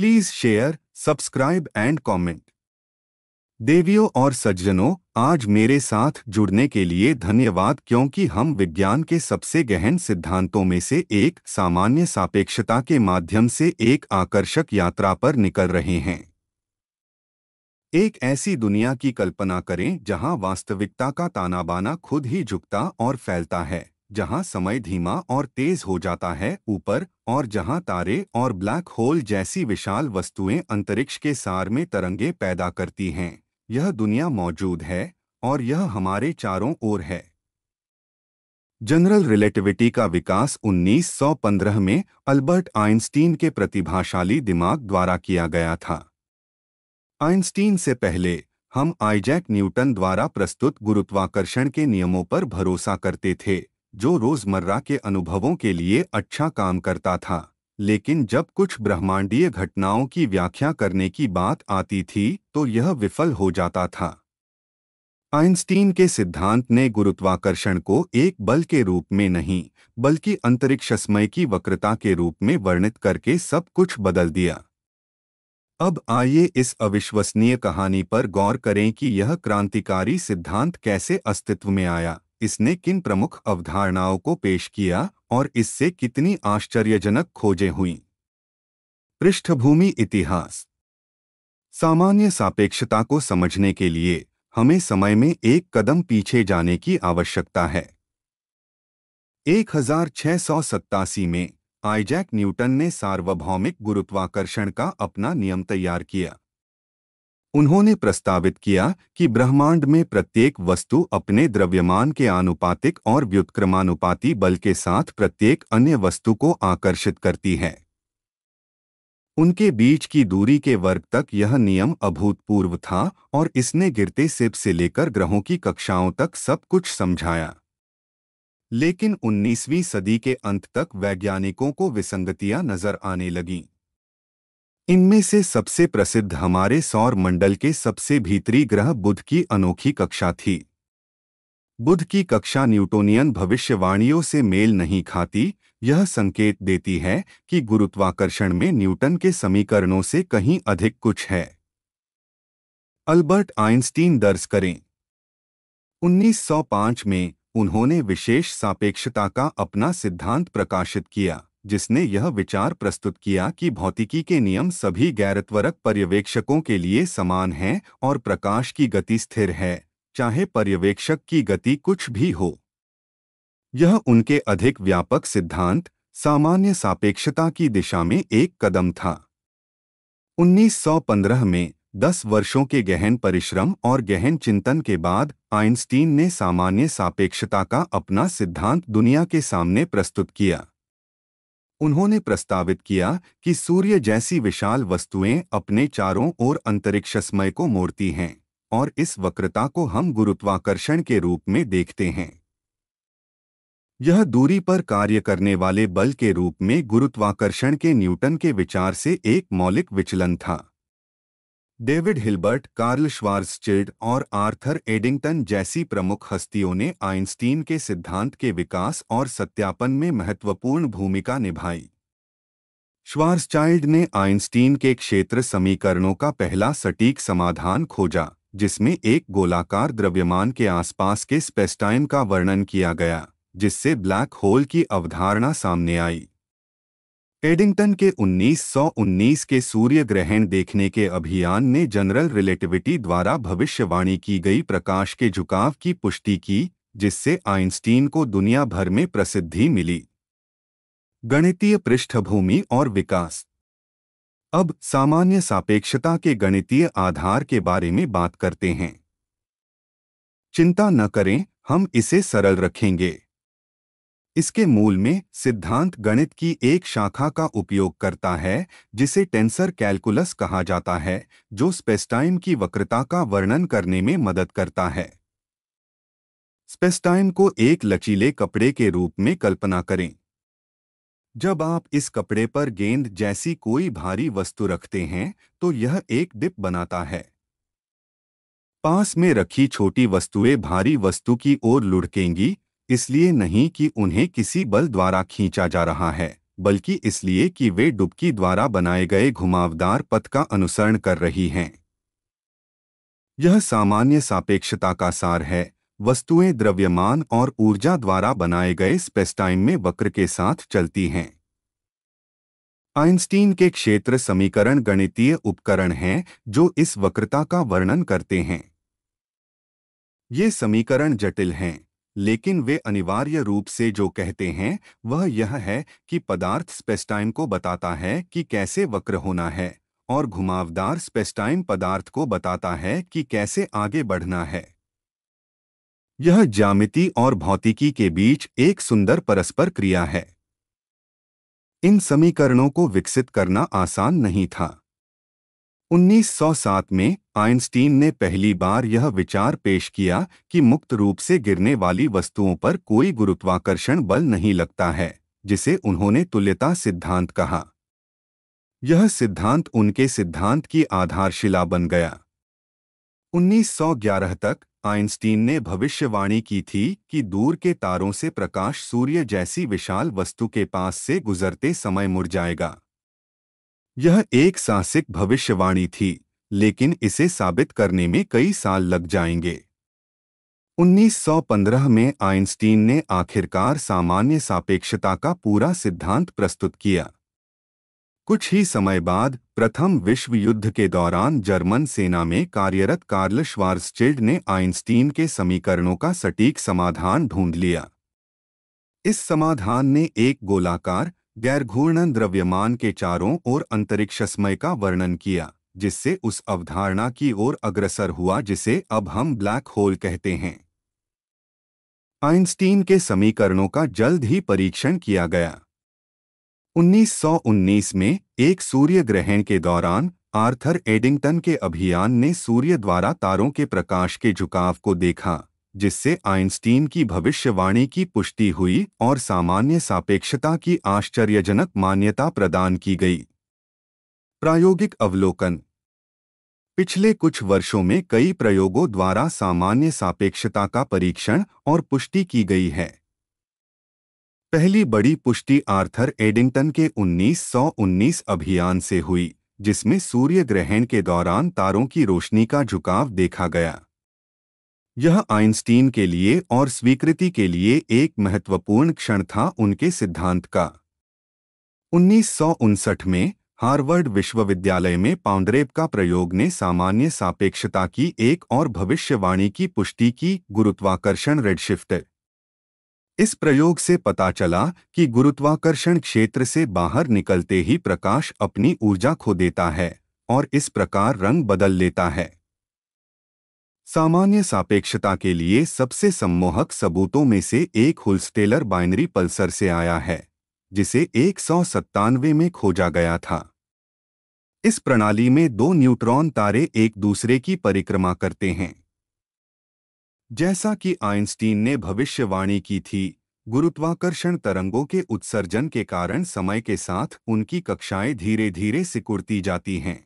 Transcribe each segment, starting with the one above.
Please share subscribe and comment. देवियों और सज्जनों आज मेरे साथ जुड़ने के लिए धन्यवाद क्योंकि हम विज्ञान के सबसे गहन सिद्धांतों में से एक सामान्य सापेक्षता के माध्यम से एक आकर्षक यात्रा पर निकल रहे हैं एक ऐसी दुनिया की कल्पना करें जहां वास्तविकता का तानाबाना खुद ही झुकता और फैलता है जहां समय धीमा और तेज हो जाता है ऊपर और जहां तारे और ब्लैक होल जैसी विशाल वस्तुएं अंतरिक्ष के सार में तरंगे पैदा करती हैं यह दुनिया मौजूद है और यह हमारे चारों ओर है जनरल रिलेटिविटी का विकास 1915 में अल्बर्ट आइंस्टीन के प्रतिभाशाली दिमाग द्वारा किया गया था आइंस्टीन से पहले हम आइजैक न्यूटन द्वारा प्रस्तुत गुरुत्वाकर्षण के नियमों पर भरोसा करते थे जो रोजमर्रा के अनुभवों के लिए अच्छा काम करता था लेकिन जब कुछ ब्रह्मांडीय घटनाओं की व्याख्या करने की बात आती थी तो यह विफल हो जाता था आइंस्टीन के सिद्धांत ने गुरुत्वाकर्षण को एक बल के रूप में नहीं बल्कि समय की वक्रता के रूप में वर्णित करके सब कुछ बदल दिया अब आइए इस अविश्वसनीय कहानी पर गौर करें कि यह क्रांतिकारी सिद्धांत कैसे अस्तित्व में आया इसने किन प्रमुख अवधारणाओं को पेश किया और इससे कितनी आश्चर्यजनक खोजें हुई पृष्ठभूमि इतिहास सामान्य सापेक्षता को समझने के लिए हमें समय में एक कदम पीछे जाने की आवश्यकता है एक में आइजैक न्यूटन ने सार्वभौमिक गुरुत्वाकर्षण का अपना नियम तैयार किया उन्होंने प्रस्तावित किया कि ब्रह्मांड में प्रत्येक वस्तु अपने द्रव्यमान के आनुपातिक और व्युत्क्रमानुपाती बल के साथ प्रत्येक अन्य वस्तु को आकर्षित करती है उनके बीच की दूरी के वर्ग तक यह नियम अभूतपूर्व था और इसने गिरते सिप से लेकर ग्रहों की कक्षाओं तक सब कुछ समझाया लेकिन 19वीं सदी के अंत तक वैज्ञानिकों को विसंगतियां नजर आने लगीं इनमें से सबसे प्रसिद्ध हमारे सौर मंडल के सबसे भीतरी ग्रह बुध की अनोखी कक्षा थी बुध की कक्षा न्यूटोनियन भविष्यवाणियों से मेल नहीं खाती यह संकेत देती है कि गुरुत्वाकर्षण में न्यूटन के समीकरणों से कहीं अधिक कुछ है अल्बर्ट आइंस्टीन दर्ज करें 1905 में उन्होंने विशेष सापेक्षता का अपना सिद्धांत प्रकाशित किया जिसने यह विचार प्रस्तुत किया कि भौतिकी के नियम सभी गैरत्वरक पर्यवेक्षकों के लिए समान हैं और प्रकाश की गति स्थिर है चाहे पर्यवेक्षक की गति कुछ भी हो यह उनके अधिक व्यापक सिद्धांत सामान्य सापेक्षता की दिशा में एक कदम था 1915 में 10 वर्षों के गहन परिश्रम और गहन चिंतन के बाद आइंस्टीन ने सामान्य सापेक्षता का अपना सिद्धांत दुनिया के सामने प्रस्तुत किया उन्होंने प्रस्तावित किया कि सूर्य जैसी विशाल वस्तुएं अपने चारों ओर समय को मोड़ती हैं और इस वक्रता को हम गुरुत्वाकर्षण के रूप में देखते हैं यह दूरी पर कार्य करने वाले बल के रूप में गुरुत्वाकर्षण के न्यूटन के विचार से एक मौलिक विचलन था डेविड हिल्बर्ट कार्ल श्वार्सचिल्ड और आर्थर एडिंगटन जैसी प्रमुख हस्तियों ने आइंस्टीन के सिद्धांत के विकास और सत्यापन में महत्वपूर्ण भूमिका निभाई श्वार्सचाइल्ड ने आइंस्टीन के क्षेत्र समीकरणों का पहला सटीक समाधान खोजा जिसमें एक गोलाकार द्रव्यमान के आसपास के स्पेस्टाइम का वर्णन किया गया जिससे ब्लैक होल की अवधारणा सामने आई एडिंगटन के 1919 के सूर्य ग्रहण देखने के अभियान ने जनरल रिलेटिविटी द्वारा भविष्यवाणी की गई प्रकाश के झुकाव की पुष्टि की जिससे आइंस्टीन को दुनिया भर में प्रसिद्धि मिली गणितीय पृष्ठभूमि और विकास अब सामान्य सापेक्षता के गणितीय आधार के बारे में बात करते हैं चिंता न करें हम इसे सरल रखेंगे इसके मूल में सिद्धांत गणित की एक शाखा का उपयोग करता है जिसे टेंसर कैलकुलस कहा जाता है जो स्पेस्टाइम की वक्रता का वर्णन करने में मदद करता है स्पेस्टाइम को एक लचीले कपड़े के रूप में कल्पना करें जब आप इस कपड़े पर गेंद जैसी कोई भारी वस्तु रखते हैं तो यह एक डिप बनाता है पास में रखी छोटी वस्तुएं भारी वस्तु की ओर लुढ़केंगी इसलिए नहीं कि उन्हें किसी बल द्वारा खींचा जा रहा है बल्कि इसलिए कि वे डुबकी द्वारा बनाए गए घुमावदार पथ का अनुसरण कर रही हैं यह सामान्य सापेक्षता का सार है वस्तुएं द्रव्यमान और ऊर्जा द्वारा बनाए गए स्पेस्टाइम में वक्र के साथ चलती हैं आइंस्टीन के क्षेत्र समीकरण गणितीय उपकरण हैं जो इस वक्रता का वर्णन करते हैं ये समीकरण जटिल हैं लेकिन वे अनिवार्य रूप से जो कहते हैं वह यह है कि पदार्थ स्पेस्टाइम को बताता है कि कैसे वक्र होना है और घुमावदार स्पेस्टाइम पदार्थ को बताता है कि कैसे आगे बढ़ना है यह ज्यामिति और भौतिकी के बीच एक सुंदर परस्पर क्रिया है इन समीकरणों को विकसित करना आसान नहीं था 1907 में आइंस्टीन ने पहली बार यह विचार पेश किया कि मुक्त रूप से गिरने वाली वस्तुओं पर कोई गुरुत्वाकर्षण बल नहीं लगता है जिसे उन्होंने तुल्यता सिद्धांत कहा यह सिद्धांत उनके सिद्धांत की आधारशिला बन गया 1911 तक आइंस्टीन ने भविष्यवाणी की थी कि दूर के तारों से प्रकाश सूर्य जैसी विशाल वस्तु के पास से गुजरते समय मुड़ जाएगा यह एक साहसिक भविष्यवाणी थी लेकिन इसे साबित करने में कई साल लग जाएंगे 1915 में आइंस्टीन ने आखिरकार सामान्य सापेक्षता का पूरा सिद्धांत प्रस्तुत किया कुछ ही समय बाद प्रथम विश्व युद्ध के दौरान जर्मन सेना में कार्यरत कार्ल श्वार्जचिल्ड ने आइंस्टीन के समीकरणों का सटीक समाधान ढूंढ लिया इस समाधान ने एक गोलाकार घूर्णन द्रव्यमान के चारों ओर अंतरिक्ष समय का वर्णन किया जिससे उस अवधारणा की ओर अग्रसर हुआ जिसे अब हम ब्लैक होल कहते हैं आइंस्टीन के समीकरणों का जल्द ही परीक्षण किया गया 1919 में एक सूर्य ग्रहण के दौरान आर्थर एडिंगटन के अभियान ने सूर्य द्वारा तारों के प्रकाश के झुकाव को देखा जिससे आइंस्टीन की भविष्यवाणी की पुष्टि हुई और सामान्य सापेक्षता की आश्चर्यजनक मान्यता प्रदान की गई प्रायोगिक अवलोकन पिछले कुछ वर्षों में कई प्रयोगों द्वारा सामान्य सापेक्षता का परीक्षण और पुष्टि की गई है पहली बड़ी पुष्टि आर्थर एडिंगटन के 1919 अभियान से हुई जिसमें सूर्य ग्रहण के दौरान तारों की रोशनी का झुकाव देखा गया यह आइंस्टीन के लिए और स्वीकृति के लिए एक महत्वपूर्ण क्षण था उनके सिद्धांत का उन्नीस में हार्वर्ड विश्वविद्यालय में पाउंडरेब का प्रयोग ने सामान्य सापेक्षता की एक और भविष्यवाणी की पुष्टि की गुरुत्वाकर्षण रेडशिफ्ट इस प्रयोग से पता चला कि गुरुत्वाकर्षण क्षेत्र से बाहर निकलते ही प्रकाश अपनी ऊर्जा खो देता है और इस प्रकार रंग बदल लेता है सामान्य सापेक्षता के लिए सबसे सम्मोहक सबूतों में से एक होलस्टेलर बाइनरी पल्सर से आया है जिसे एक में खोजा गया था इस प्रणाली में दो न्यूट्रॉन तारे एक दूसरे की परिक्रमा करते हैं जैसा कि आइंस्टीन ने भविष्यवाणी की थी गुरुत्वाकर्षण तरंगों के उत्सर्जन के कारण समय के साथ उनकी कक्षाएं धीरे धीरे सिकुड़ती जाती हैं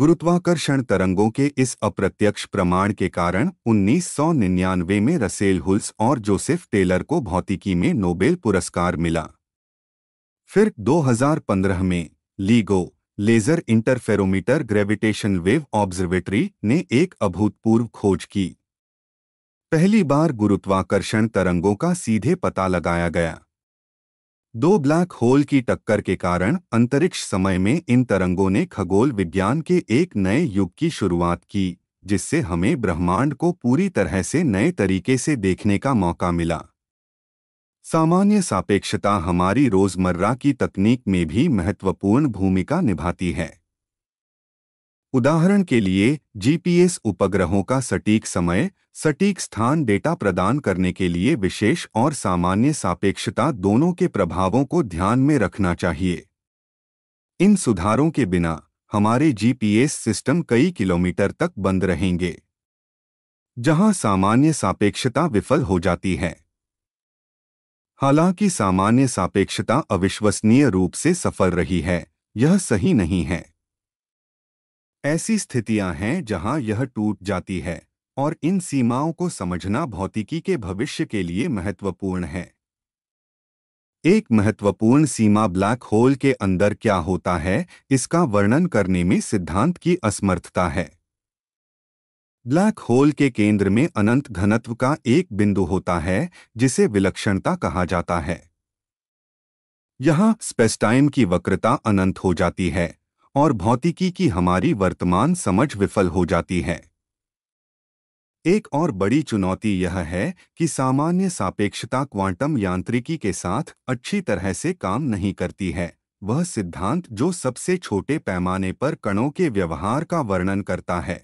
गुरुत्वाकर्षण तरंगों के इस अप्रत्यक्ष प्रमाण के कारण 1999 में रसेल हुल्स और जोसेफ टेलर को भौतिकी में नोबेल पुरस्कार मिला फिर 2015 में LIGO laser interferometer gravitation wave observatory ने एक अभूतपूर्व खोज की पहली बार गुरुत्वाकर्षण तरंगों का सीधे पता लगाया गया दो ब्लैक होल की टक्कर के कारण अंतरिक्ष समय में इन तरंगों ने खगोल विज्ञान के एक नए युग की शुरुआत की जिससे हमें ब्रह्मांड को पूरी तरह से नए तरीके से देखने का मौका मिला सामान्य सापेक्षता हमारी रोजमर्रा की तकनीक में भी महत्वपूर्ण भूमिका निभाती है उदाहरण के लिए जीपीएस उपग्रहों का सटीक समय सटीक स्थान डेटा प्रदान करने के लिए विशेष और सामान्य सापेक्षता दोनों के प्रभावों को ध्यान में रखना चाहिए इन सुधारों के बिना हमारे जीपीएस सिस्टम कई किलोमीटर तक बंद रहेंगे जहां सामान्य सापेक्षता विफल हो जाती है हालांकि सामान्य सापेक्षता अविश्वसनीय रूप से सफल रही है यह सही नहीं है ऐसी स्थितियां हैं जहां यह टूट जाती है और इन सीमाओं को समझना भौतिकी के भविष्य के लिए महत्वपूर्ण है एक महत्वपूर्ण सीमा ब्लैक होल के अंदर क्या होता है इसका वर्णन करने में सिद्धांत की असमर्थता है ब्लैक होल के केंद्र में अनंत घनत्व का एक बिंदु होता है जिसे विलक्षणता कहा जाता है यहां स्पेस्टाइम की वक्रता अनंत हो जाती है और भौतिकी की हमारी वर्तमान समझ विफल हो जाती है एक और बड़ी चुनौती यह है कि सामान्य सापेक्षता क्वांटम यांत्रिकी के साथ अच्छी तरह से काम नहीं करती है वह सिद्धांत जो सबसे छोटे पैमाने पर कणों के व्यवहार का वर्णन करता है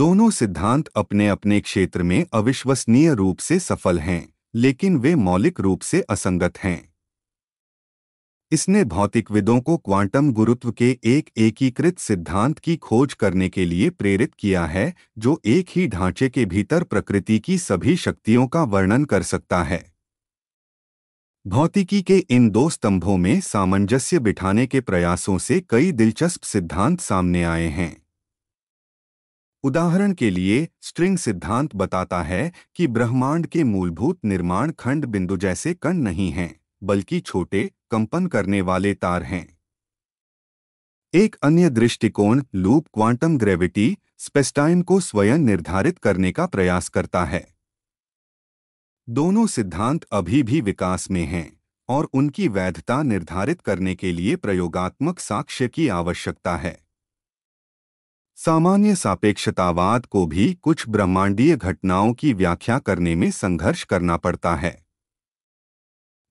दोनों सिद्धांत अपने अपने क्षेत्र में अविश्वसनीय रूप से सफल हैं लेकिन वे मौलिक रूप से असंगत हैं इसने भौतिकविदों को क्वांटम गुरुत्व के एक एकीकृत सिद्धांत की खोज करने के लिए प्रेरित किया है जो एक ही ढांचे के भीतर प्रकृति की सभी शक्तियों का वर्णन कर सकता है भौतिकी के इन दो स्तंभों में सामंजस्य बिठाने के प्रयासों से कई दिलचस्प सिद्धांत सामने आए हैं उदाहरण के लिए स्ट्रिंग सिद्धांत बताता है कि ब्रह्मांड के मूलभूत निर्माण खंड बिंदु जैसे कण नहीं हैं बल्कि छोटे कंपन करने वाले तार हैं एक अन्य दृष्टिकोण लूप क्वांटम ग्रेविटी स्पेस्टाइन को स्वयं निर्धारित करने का प्रयास करता है दोनों सिद्धांत अभी भी विकास में हैं और उनकी वैधता निर्धारित करने के लिए प्रयोगात्मक साक्ष्य की आवश्यकता है सामान्य सापेक्षतावाद को भी कुछ ब्रह्मांडीय घटनाओं की व्याख्या करने में संघर्ष करना पड़ता है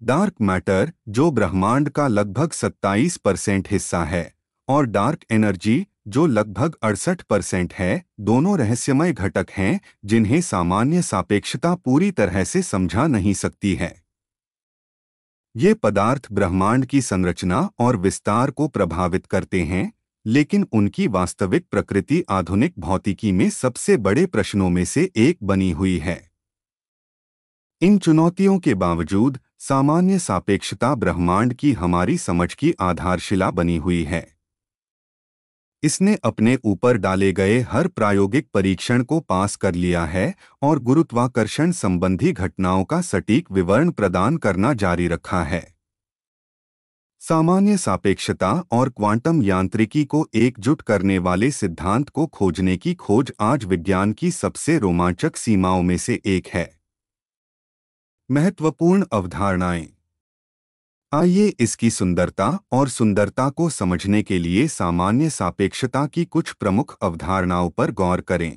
डार्क मैटर जो ब्रह्मांड का लगभग 27 परसेंट हिस्सा है और डार्क एनर्जी जो लगभग अड़सठ परसेंट है दोनों रहस्यमय घटक हैं जिन्हें सामान्य सापेक्षता पूरी तरह से समझा नहीं सकती है ये पदार्थ ब्रह्मांड की संरचना और विस्तार को प्रभावित करते हैं लेकिन उनकी वास्तविक प्रकृति आधुनिक भौतिकी में सबसे बड़े प्रश्नों में से एक बनी हुई है इन चुनौतियों के बावजूद सामान्य सापेक्षता ब्रह्मांड की हमारी समझ की आधारशिला बनी हुई है इसने अपने ऊपर डाले गए हर प्रायोगिक परीक्षण को पास कर लिया है और गुरुत्वाकर्षण संबंधी घटनाओं का सटीक विवरण प्रदान करना जारी रखा है सामान्य सापेक्षता और क्वांटम यांत्रिकी को एकजुट करने वाले सिद्धांत को खोजने की खोज आज विज्ञान की सबसे रोमांचक सीमाओं में से एक है महत्वपूर्ण अवधारणाएं आइए इसकी सुंदरता और सुंदरता को समझने के लिए सामान्य सापेक्षता की कुछ प्रमुख अवधारणाओं पर गौर करें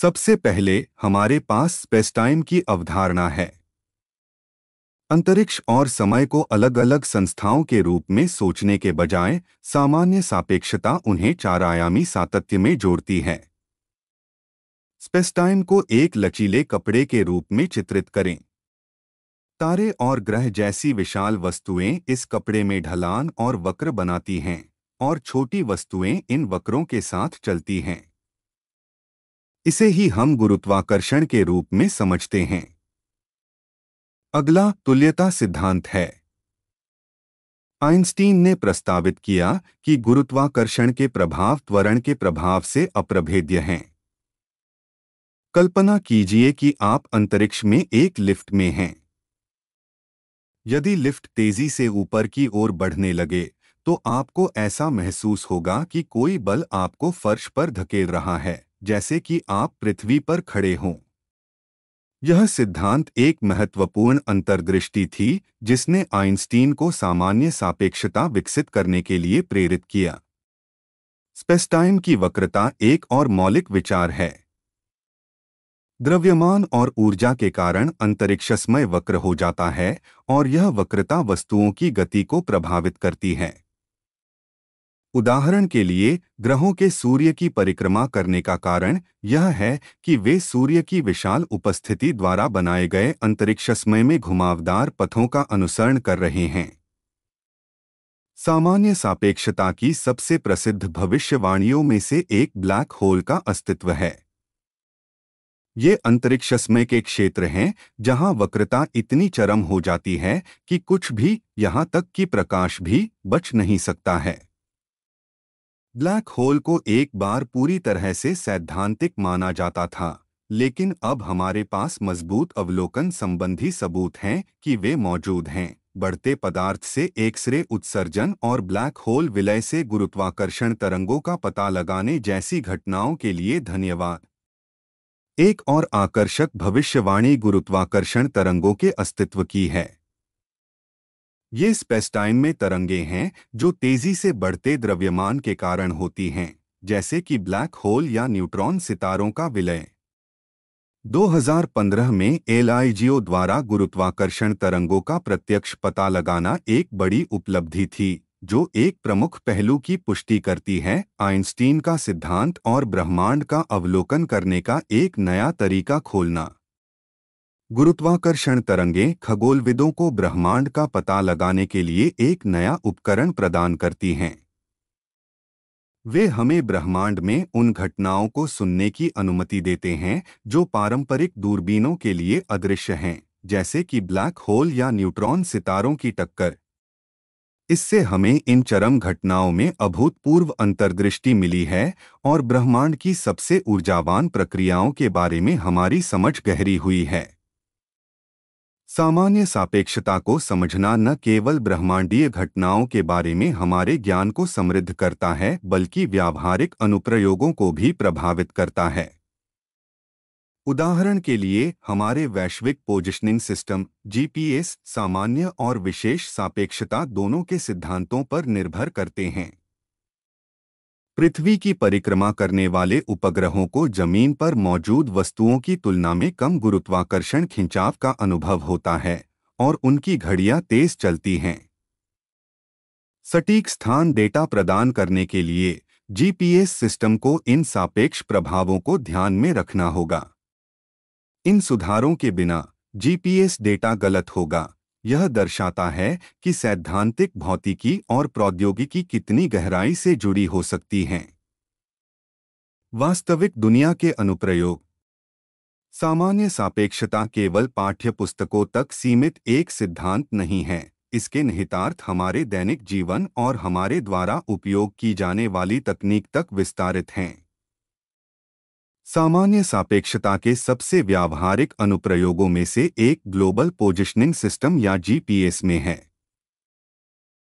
सबसे पहले हमारे पास स्पेस्टाइम की अवधारणा है अंतरिक्ष और समय को अलग अलग संस्थाओं के रूप में सोचने के बजाय सामान्य सापेक्षता उन्हें चारायामी सातत्य में जोड़ती है स्पेस्टाइन को एक लचीले कपड़े के रूप में चित्रित करें तारे और ग्रह जैसी विशाल वस्तुएं इस कपड़े में ढलान और वक्र बनाती हैं और छोटी वस्तुएं इन वक्रों के साथ चलती हैं इसे ही हम गुरुत्वाकर्षण के रूप में समझते हैं अगला तुल्यता सिद्धांत है आइंस्टीन ने प्रस्तावित किया कि गुरुत्वाकर्षण के प्रभाव त्वरण के प्रभाव से अप्रभेद्य हैं कल्पना कीजिए कि आप अंतरिक्ष में एक लिफ्ट में हैं यदि लिफ्ट तेजी से ऊपर की ओर बढ़ने लगे तो आपको ऐसा महसूस होगा कि कोई बल आपको फर्श पर धकेल रहा है जैसे कि आप पृथ्वी पर खड़े हों यह सिद्धांत एक महत्वपूर्ण अंतर्दृष्टि थी जिसने आइंस्टीन को सामान्य सापेक्षता विकसित करने के लिए प्रेरित किया स्पेसटाइम की वक्रता एक और मौलिक विचार है द्रव्यमान और ऊर्जा के कारण अंतरिक्षस्मय वक्र हो जाता है और यह वक्रता वस्तुओं की गति को प्रभावित करती है उदाहरण के लिए ग्रहों के सूर्य की परिक्रमा करने का कारण यह है कि वे सूर्य की विशाल उपस्थिति द्वारा बनाए गए अंतरिक्षस्मय में घुमावदार पथों का अनुसरण कर रहे हैं सामान्य सापेक्षता की सबसे प्रसिद्ध भविष्यवाणियों में से एक ब्लैक होल का अस्तित्व है ये अंतरिक्ष स्मय के क्षेत्र हैं जहां वक्रता इतनी चरम हो जाती है कि कुछ भी यहां तक कि प्रकाश भी बच नहीं सकता है ब्लैक होल को एक बार पूरी तरह से सैद्धांतिक माना जाता था लेकिन अब हमारे पास मजबूत अवलोकन संबंधी सबूत हैं कि वे मौजूद हैं बढ़ते पदार्थ से एक्सरे उत्सर्जन और ब्लैक होल विलय से गुरुत्वाकर्षण तरंगों का पता लगाने जैसी घटनाओं के लिए धन्यवाद एक और आकर्षक भविष्यवाणी गुरुत्वाकर्षण तरंगों के अस्तित्व की है ये स्पेस्टाइम में तरंगे हैं जो तेजी से बढ़ते द्रव्यमान के कारण होती हैं जैसे कि ब्लैक होल या न्यूट्रॉन सितारों का विलय 2015 में एल द्वारा गुरुत्वाकर्षण तरंगों का प्रत्यक्ष पता लगाना एक बड़ी उपलब्धि थी जो एक प्रमुख पहलू की पुष्टि करती है आइंस्टीन का सिद्धांत और ब्रह्मांड का अवलोकन करने का एक नया तरीका खोलना गुरुत्वाकर्षण तरंगें खगोलविदों को ब्रह्मांड का पता लगाने के लिए एक नया उपकरण प्रदान करती हैं वे हमें ब्रह्मांड में उन घटनाओं को सुनने की अनुमति देते हैं जो पारंपरिक दूरबीनों के लिए अदृश्य हैं जैसे कि ब्लैक होल या न्यूट्रॉन सितारों की टक्कर इससे हमें इन चरम घटनाओं में अभूतपूर्व अंतर्दृष्टि मिली है और ब्रह्मांड की सबसे ऊर्जावान प्रक्रियाओं के बारे में हमारी समझ गहरी हुई है सामान्य सापेक्षता को समझना न केवल ब्रह्मांडीय घटनाओं के बारे में हमारे ज्ञान को समृद्ध करता है बल्कि व्यावहारिक अनुप्रयोगों को भी प्रभावित करता है उदाहरण के लिए हमारे वैश्विक पोजिशनिंग सिस्टम जीपीएस सामान्य और विशेष सापेक्षता दोनों के सिद्धांतों पर निर्भर करते हैं पृथ्वी की परिक्रमा करने वाले उपग्रहों को जमीन पर मौजूद वस्तुओं की तुलना में कम गुरुत्वाकर्षण खिंचाव का अनुभव होता है और उनकी घड़ियां तेज चलती हैं सटीक स्थान डेटा प्रदान करने के लिए जीपीएस सिस्टम को इन सापेक्ष प्रभावों को ध्यान में रखना होगा इन सुधारों के बिना जीपीएस डेटा गलत होगा यह दर्शाता है कि सैद्धांतिक भौतिकी और प्रौद्योगिकी कितनी गहराई से जुड़ी हो सकती हैं वास्तविक दुनिया के अनुप्रयोग सामान्य सापेक्षता केवल पाठ्यपुस्तकों तक सीमित एक सिद्धांत नहीं है इसके निहितार्थ हमारे दैनिक जीवन और हमारे द्वारा उपयोग की जाने वाली तकनीक तक विस्तारित हैं सामान्य सापेक्षता के सबसे व्यावहारिक अनुप्रयोगों में से एक ग्लोबल पोजिशनिंग सिस्टम या जीपीएस में है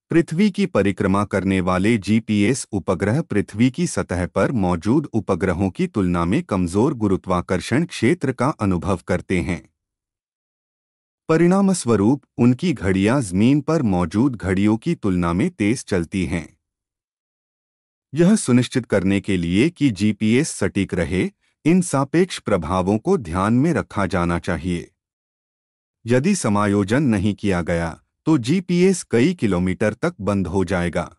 पृथ्वी की परिक्रमा करने वाले जीपीएस उपग्रह पृथ्वी की सतह पर मौजूद उपग्रहों की तुलना में कमजोर गुरुत्वाकर्षण क्षेत्र का अनुभव करते हैं परिणामस्वरूप उनकी घड़ियां जमीन पर मौजूद घड़ियों की तुलना में तेज चलती हैं यह सुनिश्चित करने के लिए कि जीपीएस सटीक रहे इन सापेक्ष प्रभावों को ध्यान में रखा जाना चाहिए यदि समायोजन नहीं किया गया तो जीपीएस कई किलोमीटर तक बंद हो जाएगा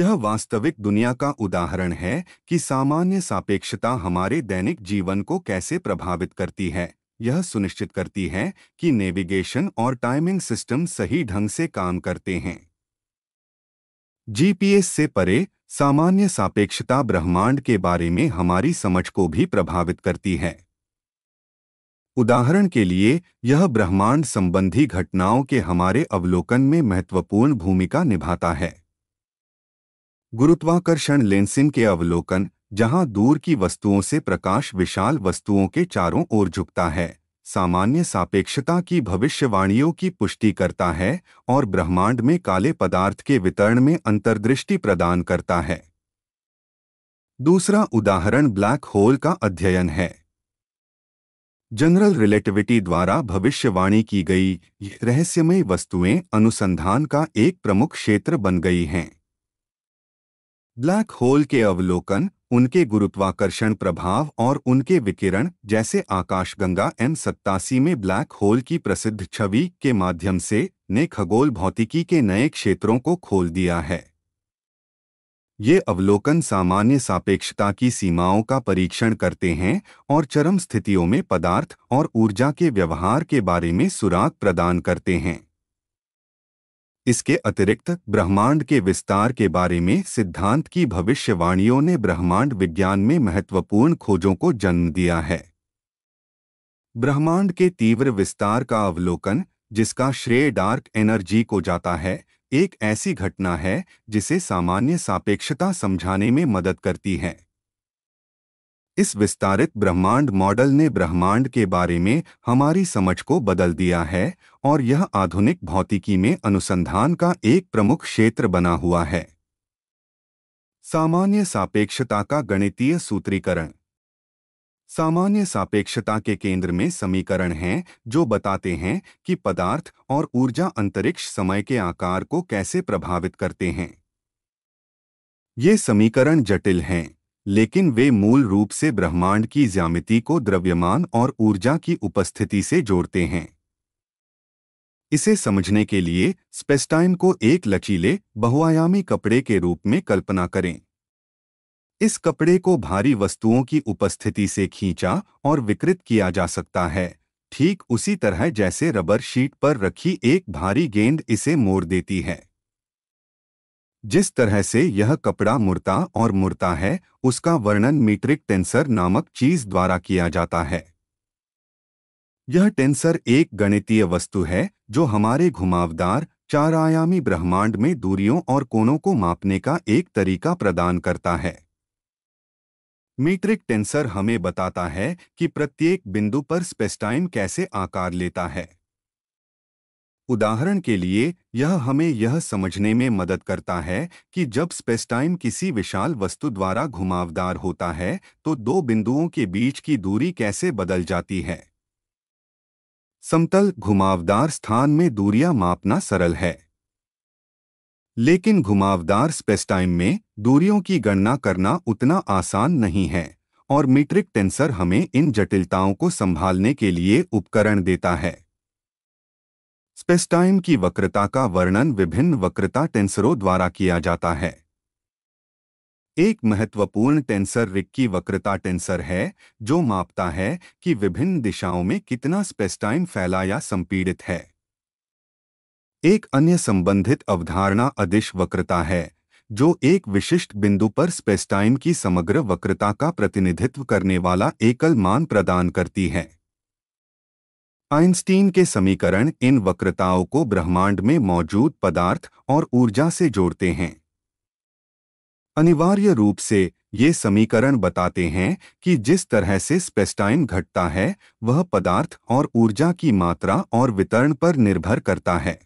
यह वास्तविक दुनिया का उदाहरण है कि सामान्य सापेक्षता हमारे दैनिक जीवन को कैसे प्रभावित करती है यह सुनिश्चित करती है कि नेविगेशन और टाइमिंग सिस्टम सही ढंग से काम करते हैं जीपीएस से परे सामान्य सापेक्षता ब्रह्मांड के बारे में हमारी समझ को भी प्रभावित करती है उदाहरण के लिए यह ब्रह्मांड संबंधी घटनाओं के हमारे अवलोकन में महत्वपूर्ण भूमिका निभाता है गुरुत्वाकर्षण लेंसिन के अवलोकन जहां दूर की वस्तुओं से प्रकाश विशाल वस्तुओं के चारों ओर झुकता है सामान्य सापेक्षता की भविष्यवाणियों की पुष्टि करता है और ब्रह्मांड में काले पदार्थ के वितरण में अंतर्दृष्टि प्रदान करता है दूसरा उदाहरण ब्लैक होल का अध्ययन है जनरल रिलेटिविटी द्वारा भविष्यवाणी की गई रहस्यमय वस्तुएं अनुसंधान का एक प्रमुख क्षेत्र बन गई हैं ब्लैक होल के अवलोकन उनके गुरुत्वाकर्षण प्रभाव और उनके विकिरण जैसे आकाशगंगा एम सत्तासी में ब्लैक होल की प्रसिद्ध छवि के माध्यम से ने खगोल भौतिकी के नए क्षेत्रों को खोल दिया है ये अवलोकन सामान्य सापेक्षता की सीमाओं का परीक्षण करते हैं और चरम स्थितियों में पदार्थ और ऊर्जा के व्यवहार के बारे में सुराग प्रदान करते हैं इसके अतिरिक्त ब्रह्मांड के विस्तार के बारे में सिद्धांत की भविष्यवाणियों ने ब्रह्मांड विज्ञान में महत्वपूर्ण खोजों को जन्म दिया है ब्रह्मांड के तीव्र विस्तार का अवलोकन जिसका श्रेय डार्क एनर्जी को जाता है एक ऐसी घटना है जिसे सामान्य सापेक्षता समझाने में मदद करती है इस विस्तारित ब्रह्मांड मॉडल ने ब्रह्मांड के बारे में हमारी समझ को बदल दिया है और यह आधुनिक भौतिकी में अनुसंधान का एक प्रमुख क्षेत्र बना हुआ है सामान्य सापेक्षता का गणितीय सूत्रीकरण सामान्य सापेक्षता के केंद्र में समीकरण हैं जो बताते हैं कि पदार्थ और ऊर्जा अंतरिक्ष समय के आकार को कैसे प्रभावित करते हैं ये समीकरण जटिल हैं लेकिन वे मूल रूप से ब्रह्मांड की ज्यामिति को द्रव्यमान और ऊर्जा की उपस्थिति से जोड़ते हैं इसे समझने के लिए स्पेस्टाइन को एक लचीले बहुआयामी कपड़े के रूप में कल्पना करें इस कपड़े को भारी वस्तुओं की उपस्थिति से खींचा और विकृत किया जा सकता है ठीक उसी तरह जैसे रबर शीट पर रखी एक भारी गेंद इसे मोड़ देती है जिस तरह से यह कपड़ा मुड़ता और मुड़ता है उसका वर्णन मीट्रिक टेंसर नामक चीज द्वारा किया जाता है यह टेंसर एक गणितीय वस्तु है जो हमारे घुमावदार चार आयामी ब्रह्मांड में दूरियों और कोणों को मापने का एक तरीका प्रदान करता है मीट्रिक टेंसर हमें बताता है कि प्रत्येक बिंदु पर स्पेस्टाइम कैसे आकार लेता है उदाहरण के लिए यह हमें यह समझने में मदद करता है कि जब स्पेस्टाइम किसी विशाल वस्तु द्वारा घुमावदार होता है तो दो बिंदुओं के बीच की दूरी कैसे बदल जाती है समतल घुमावदार स्थान में दूरियां मापना सरल है लेकिन घुमावदार स्पेस्टाइम में दूरियों की गणना करना उतना आसान नहीं है और मीट्रिक टेंसर हमें इन जटिलताओं को संभालने के लिए उपकरण देता है स्पेसटाइम की वक्रता का वर्णन विभिन्न वक्रता टेंसरों द्वारा किया जाता है एक महत्वपूर्ण टेंसर रिक्की की वक्रता टेंसर है जो मापता है कि विभिन्न दिशाओं में कितना स्पेस्टाइम फैला या संपीड़ित है एक अन्य संबंधित अवधारणा अदिश वक्रता है जो एक विशिष्ट बिंदु पर स्पेस्टाइम की समग्र वक्रता का प्रतिनिधित्व करने वाला एकल मान प्रदान करती है आइंस्टीन के समीकरण इन वक्रताओं को ब्रह्मांड में मौजूद पदार्थ और ऊर्जा से जोड़ते हैं अनिवार्य रूप से ये समीकरण बताते हैं कि जिस तरह से स्पेस्टाइन घटता है वह पदार्थ और ऊर्जा की मात्रा और वितरण पर निर्भर करता है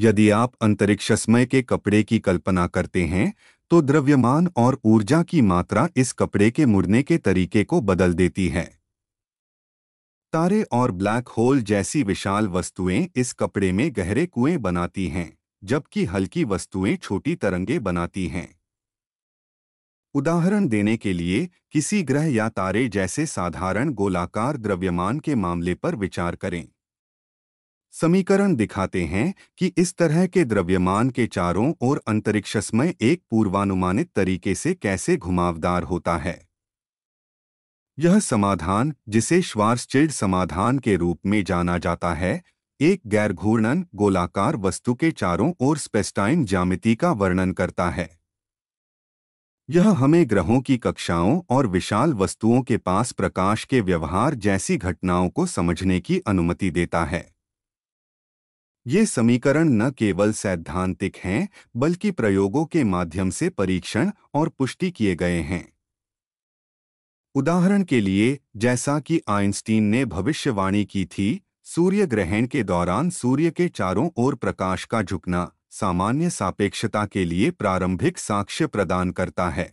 यदि आप अंतरिक्षस्मय के कपड़े की कल्पना करते हैं तो द्रव्यमान और ऊर्जा की मात्रा इस कपड़े के मुड़ने के तरीके को बदल देती है तारे और ब्लैक होल जैसी विशाल वस्तुएं इस कपड़े में गहरे कुएं बनाती हैं जबकि हल्की वस्तुएं छोटी तरंगे बनाती हैं उदाहरण देने के लिए किसी ग्रह या तारे जैसे साधारण गोलाकार द्रव्यमान के मामले पर विचार करें समीकरण दिखाते हैं कि इस तरह के द्रव्यमान के चारों ओर अंतरिक्षसमय एक पूर्वानुमानित तरीके से कैसे घुमावदार होता है यह समाधान जिसे श्वार्सचिल्ड समाधान के रूप में जाना जाता है एक गैर घूर्णन गोलाकार वस्तु के चारों ओर स्पेस्टाइन ज्यामिति का वर्णन करता है यह हमें ग्रहों की कक्षाओं और विशाल वस्तुओं के पास प्रकाश के व्यवहार जैसी घटनाओं को समझने की अनुमति देता है ये समीकरण न केवल सैद्धांतिक हैं बल्कि प्रयोगों के माध्यम से परीक्षण और पुष्टि किए गए हैं उदाहरण के लिए जैसा कि आइंस्टीन ने भविष्यवाणी की थी सूर्य ग्रहण के दौरान सूर्य के चारों ओर प्रकाश का झुकना सामान्य सापेक्षता के लिए प्रारंभिक साक्ष्य प्रदान करता है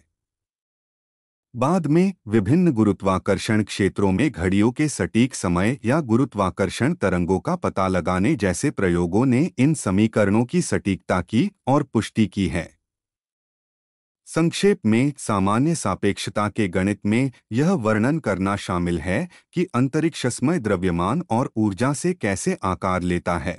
बाद में विभिन्न गुरुत्वाकर्षण क्षेत्रों में घड़ियों के सटीक समय या गुरुत्वाकर्षण तरंगों का पता लगाने जैसे प्रयोगों ने इन समीकरणों की सटीकता की और पुष्टि की है संक्षेप में सामान्य सापेक्षता के गणित में यह वर्णन करना शामिल है कि अंतरिक्षस्मय द्रव्यमान और ऊर्जा से कैसे आकार लेता है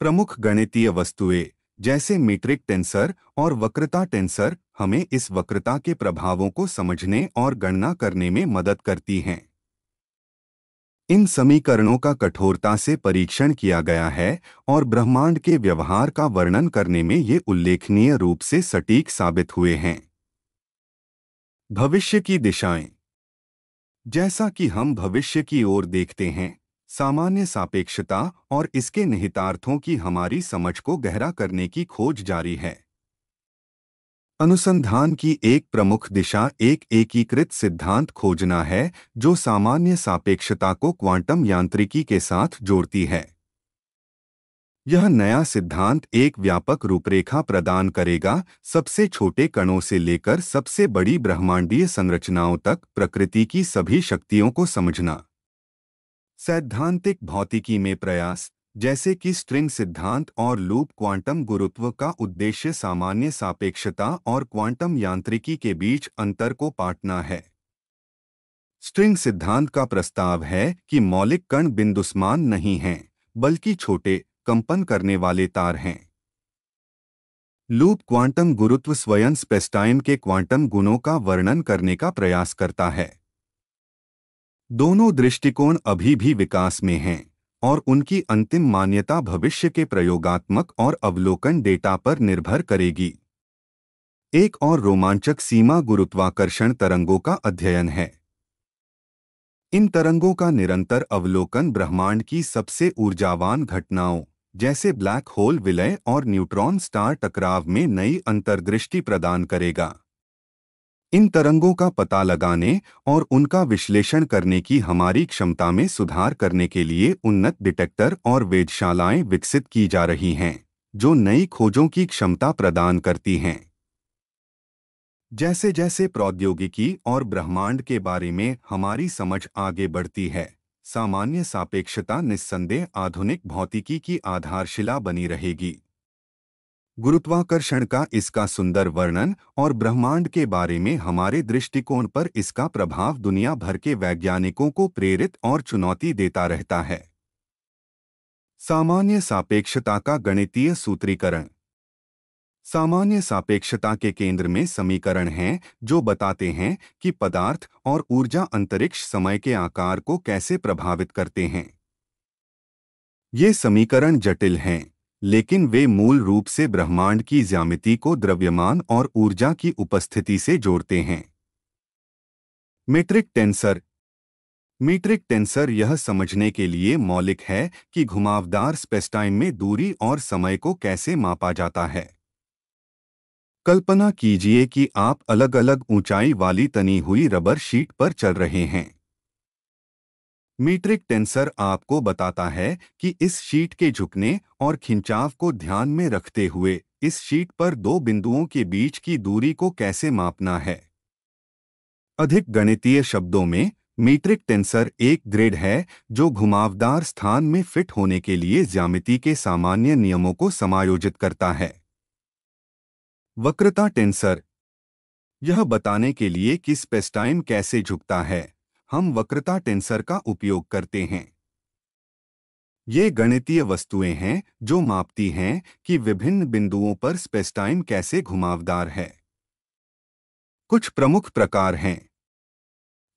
प्रमुख गणितीय वस्तुएं जैसे मीट्रिक टेंसर और वक्रता टेंसर हमें इस वक्रता के प्रभावों को समझने और गणना करने में मदद करती हैं इन समीकरणों का कठोरता से परीक्षण किया गया है और ब्रह्मांड के व्यवहार का वर्णन करने में ये उल्लेखनीय रूप से सटीक साबित हुए हैं भविष्य की दिशाएं जैसा कि हम भविष्य की ओर देखते हैं सामान्य सापेक्षता और इसके निहितार्थों की हमारी समझ को गहरा करने की खोज जारी है अनुसंधान की एक प्रमुख दिशा एक एकीकृत सिद्धांत खोजना है जो सामान्य सापेक्षता को क्वांटम यांत्रिकी के साथ जोड़ती है यह नया सिद्धांत एक व्यापक रूपरेखा प्रदान करेगा सबसे छोटे कणों से लेकर सबसे बड़ी ब्रह्मांडीय संरचनाओं तक प्रकृति की सभी शक्तियों को समझना सैद्धांतिक भौतिकी में प्रयास जैसे कि स्ट्रिंग सिद्धांत और लूप क्वांटम गुरुत्व का उद्देश्य सामान्य सापेक्षता और क्वांटम यांत्रिकी के बीच अंतर को पाटना है स्ट्रिंग सिद्धांत का प्रस्ताव है कि मौलिक कण बिंदुस्मान नहीं हैं बल्कि छोटे कंपन करने वाले तार हैं लूप क्वांटम गुरुत्व स्वयं स्पेस्टाइम के क्वांटम गुणों का वर्णन करने का प्रयास करता है दोनों दृष्टिकोण अभी भी विकास में हैं और उनकी अंतिम मान्यता भविष्य के प्रयोगात्मक और अवलोकन डेटा पर निर्भर करेगी एक और रोमांचक सीमा गुरुत्वाकर्षण तरंगों का अध्ययन है इन तरंगों का निरंतर अवलोकन ब्रह्मांड की सबसे ऊर्जावान घटनाओं जैसे ब्लैक होल विलय और न्यूट्रॉन स्टार टकराव में नई अंतर्दृष्टि प्रदान करेगा इन तरंगों का पता लगाने और उनका विश्लेषण करने की हमारी क्षमता में सुधार करने के लिए उन्नत डिटेक्टर और वेधशालाएं विकसित की जा रही हैं जो नई खोजों की क्षमता प्रदान करती हैं जैसे जैसे प्रौद्योगिकी और ब्रह्मांड के बारे में हमारी समझ आगे बढ़ती है सामान्य सापेक्षता निस्संदेह आधुनिक भौतिकी की आधारशिला बनी रहेगी गुरुत्वाकर्षण का इसका सुंदर वर्णन और ब्रह्मांड के बारे में हमारे दृष्टिकोण पर इसका प्रभाव दुनिया भर के वैज्ञानिकों को प्रेरित और चुनौती देता रहता है सामान्य सापेक्षता का गणितीय सूत्रीकरण सामान्य सापेक्षता के केंद्र में समीकरण हैं जो बताते हैं कि पदार्थ और ऊर्जा अंतरिक्ष समय के आकार को कैसे प्रभावित करते हैं ये समीकरण जटिल हैं लेकिन वे मूल रूप से ब्रह्मांड की ज्यामिति को द्रव्यमान और ऊर्जा की उपस्थिति से जोड़ते हैं मीट्रिक टेंसर मीट्रिक टेंसर यह समझने के लिए मौलिक है कि घुमावदार स्पेस्टाइम में दूरी और समय को कैसे मापा जाता है कल्पना कीजिए कि आप अलग अलग ऊंचाई वाली तनी हुई रबर शीट पर चल रहे हैं मीट्रिक टेंसर आपको बताता है कि इस शीट के झुकने और खिंचाव को ध्यान में रखते हुए इस शीट पर दो बिंदुओं के बीच की दूरी को कैसे मापना है अधिक गणितीय शब्दों में मीट्रिक टेंसर एक ग्रेड है जो घुमावदार स्थान में फिट होने के लिए ज्यामिति के सामान्य नियमों को समायोजित करता है वक्रता टेंसर यह बताने के लिए कि स्पेस्टाइम कैसे झुकता है हम वक्रता टेंसर का उपयोग करते हैं ये गणितीय वस्तुएं हैं जो मापती हैं कि विभिन्न बिंदुओं पर स्पेसटाइम कैसे घुमावदार है कुछ प्रमुख प्रकार हैं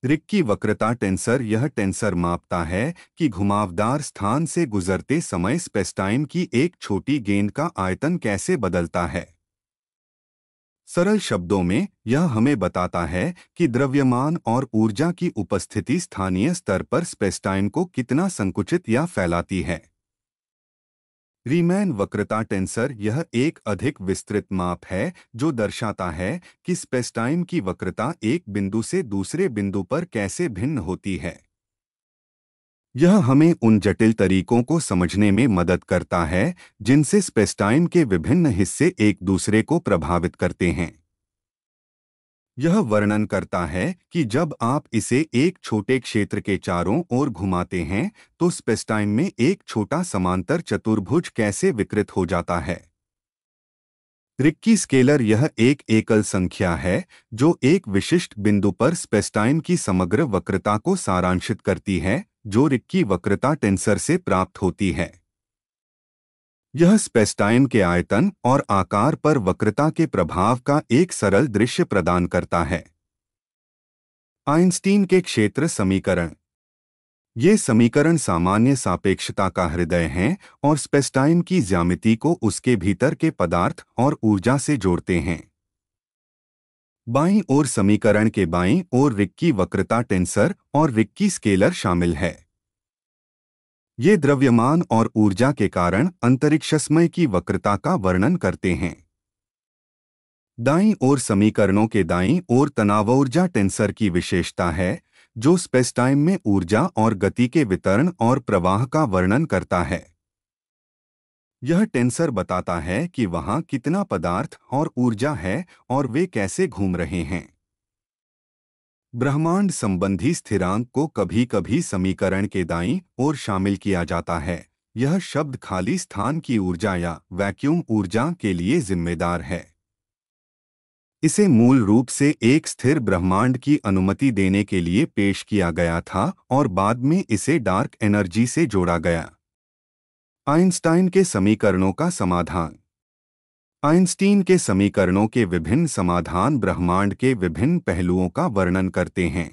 रिक्की वक्रता टेंसर यह टेंसर मापता है कि घुमावदार स्थान से गुजरते समय स्पेसटाइम की एक छोटी गेंद का आयतन कैसे बदलता है सरल शब्दों में यह हमें बताता है कि द्रव्यमान और ऊर्जा की उपस्थिति स्थानीय स्तर पर स्पेसटाइम को कितना संकुचित या फैलाती है रीमैन वक्रता टेंसर यह एक अधिक विस्तृत माप है जो दर्शाता है कि स्पेसटाइम की वक्रता एक बिंदु से दूसरे बिंदु पर कैसे भिन्न होती है यह हमें उन जटिल तरीकों को समझने में मदद करता है जिनसे स्पेस्टाइम के विभिन्न हिस्से एक दूसरे को प्रभावित करते हैं यह वर्णन करता है कि जब आप इसे एक छोटे क्षेत्र के चारों ओर घुमाते हैं तो स्पेस्टाइम में एक छोटा समांतर चतुर्भुज कैसे विकृत हो जाता है रिक्की स्केलर यह एक एकल संख्या है जो एक विशिष्ट बिंदु पर स्पेस्टाइम की समग्र वक्रता को सारांशित करती है जो रिक्की वक्रता टेंसर से प्राप्त होती है यह स्पेस्टाइन के आयतन और आकार पर वक्रता के प्रभाव का एक सरल दृश्य प्रदान करता है आइंस्टीन के क्षेत्र समीकरण ये समीकरण सामान्य सापेक्षता का हृदय हैं और स्पेस्टाइन की ज्यामिति को उसके भीतर के पदार्थ और ऊर्जा से जोड़ते हैं बाईं ओर समीकरण के बाईं ओर रिक्की वक्रता टेंसर और रिक्की स्केलर शामिल है ये द्रव्यमान और ऊर्जा के कारण अंतरिक्षस्मय की वक्रता का वर्णन करते हैं दाईं ओर समीकरणों के दाईं ओर ऊर्जा टेंसर की विशेषता है जो स्पेसटाइम में ऊर्जा और गति के वितरण और प्रवाह का वर्णन करता है यह टेंसर बताता है कि वहाँ कितना पदार्थ और ऊर्जा है और वे कैसे घूम रहे हैं ब्रह्मांड संबंधी स्थिरांक को कभी कभी समीकरण के दाई ओर शामिल किया जाता है यह शब्द खाली स्थान की ऊर्जा या वैक्यूम ऊर्जा के लिए जिम्मेदार है इसे मूल रूप से एक स्थिर ब्रह्मांड की अनुमति देने के लिए पेश किया गया था और बाद में इसे डार्क एनर्जी से जोड़ा गया आइंस्टाइन के समीकरणों का समाधान आइंस्टीन के समीकरणों के विभिन्न समाधान ब्रह्मांड के विभिन्न पहलुओं का वर्णन करते हैं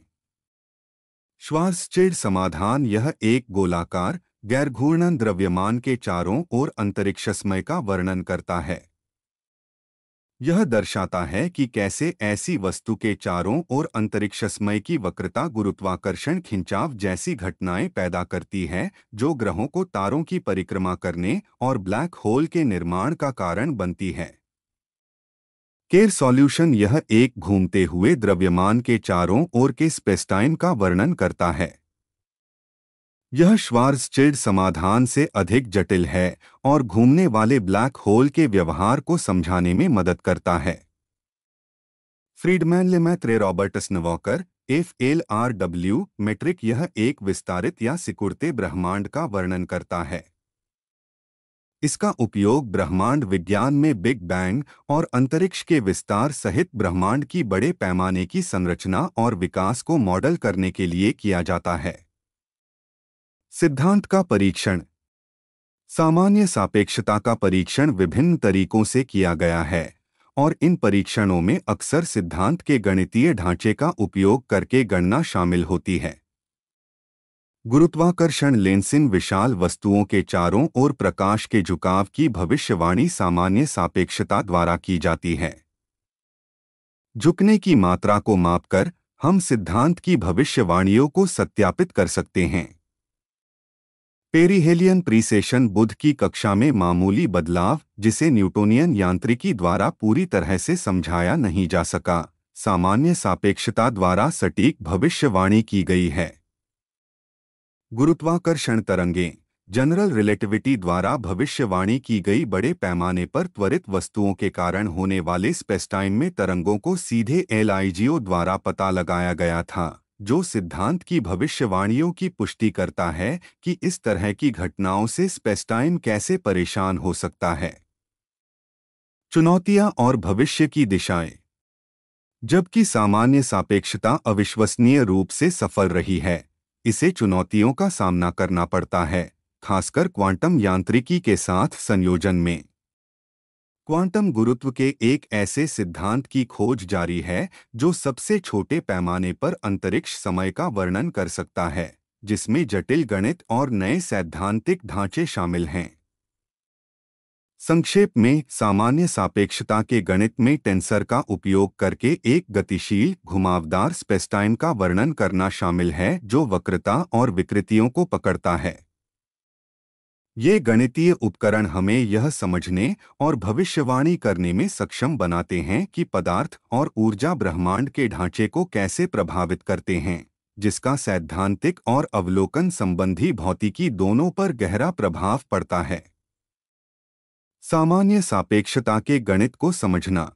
श्वासचिड समाधान यह एक गोलाकार गैरघूर्णन द्रव्यमान के चारों ओर अंतरिक्षसमय का वर्णन करता है यह दर्शाता है कि कैसे ऐसी वस्तु के चारों ओर अंतरिक्षस्मय की वक्रता गुरुत्वाकर्षण खिंचाव जैसी घटनाएं पैदा करती है जो ग्रहों को तारों की परिक्रमा करने और ब्लैक होल के निर्माण का कारण बनती है केर सॉल्यूशन यह एक घूमते हुए द्रव्यमान के चारों ओर के स्पेस्टाइन का वर्णन करता है यह श्वार्जचिल्ड समाधान से अधिक जटिल है और घूमने वाले ब्लैक होल के व्यवहार को समझाने में मदद करता है Friedmann Lemaitre Robertson Walker F L R W metric यह एक विस्तारित या सिकुड़ते ब्रह्मांड का वर्णन करता है इसका उपयोग ब्रह्मांड विज्ञान में बिग बैंग और अंतरिक्ष के विस्तार सहित ब्रह्मांड की बड़े पैमाने की संरचना और विकास को मॉडल करने के लिए किया जाता है सिद्धांत का परीक्षण सामान्य सापेक्षता का परीक्षण विभिन्न तरीकों से किया गया है और इन परीक्षणों में अक्सर सिद्धांत के गणितीय ढांचे का उपयोग करके गणना शामिल होती है गुरुत्वाकर्षण लेंसिन विशाल वस्तुओं के चारों ओर प्रकाश के झुकाव की भविष्यवाणी सामान्य सापेक्षता द्वारा की जाती है झुकने की मात्रा को मापकर हम सिद्धांत की भविष्यवाणियों को सत्यापित कर सकते हैं पेरीहेलियन प्रीसेशन बुध की कक्षा में मामूली बदलाव जिसे न्यूटोनियन यांत्रिकी द्वारा पूरी तरह से समझाया नहीं जा सका सामान्य सापेक्षता द्वारा सटीक भविष्यवाणी की गई है गुरुत्वाकर्षण तरंगें जनरल रिलेटिविटी द्वारा भविष्यवाणी की गई बड़े पैमाने पर त्वरित वस्तुओं के कारण होने वाले स्पेस्टाइन में तरंगों को सीधे एलआईजीओ द्वारा पता लगाया गया था जो सिद्धांत की भविष्यवाणियों की पुष्टि करता है कि इस तरह की घटनाओं से स्पेस्टाइम कैसे परेशान हो सकता है चुनौतियां और भविष्य की दिशाएं जबकि सामान्य सापेक्षता अविश्वसनीय रूप से सफल रही है इसे चुनौतियों का सामना करना पड़ता है खासकर क्वांटम यांत्रिकी के साथ संयोजन में क्वांटम गुरुत्व के एक ऐसे सिद्धांत की खोज जारी है जो सबसे छोटे पैमाने पर अंतरिक्ष समय का वर्णन कर सकता है जिसमें जटिल गणित और नए सैद्धांतिक ढांचे शामिल हैं संक्षेप में सामान्य सापेक्षता के गणित में टेंसर का उपयोग करके एक गतिशील घुमावदार स्पेस्टाइम का वर्णन करना शामिल है जो वक्रता और विकृतियों को पकड़ता है ये गणितीय उपकरण हमें यह समझने और भविष्यवाणी करने में सक्षम बनाते हैं कि पदार्थ और ऊर्जा ब्रह्मांड के ढांचे को कैसे प्रभावित करते हैं जिसका सैद्धांतिक और अवलोकन संबंधी भौतिकी दोनों पर गहरा प्रभाव पड़ता है सामान्य सापेक्षता के गणित को समझना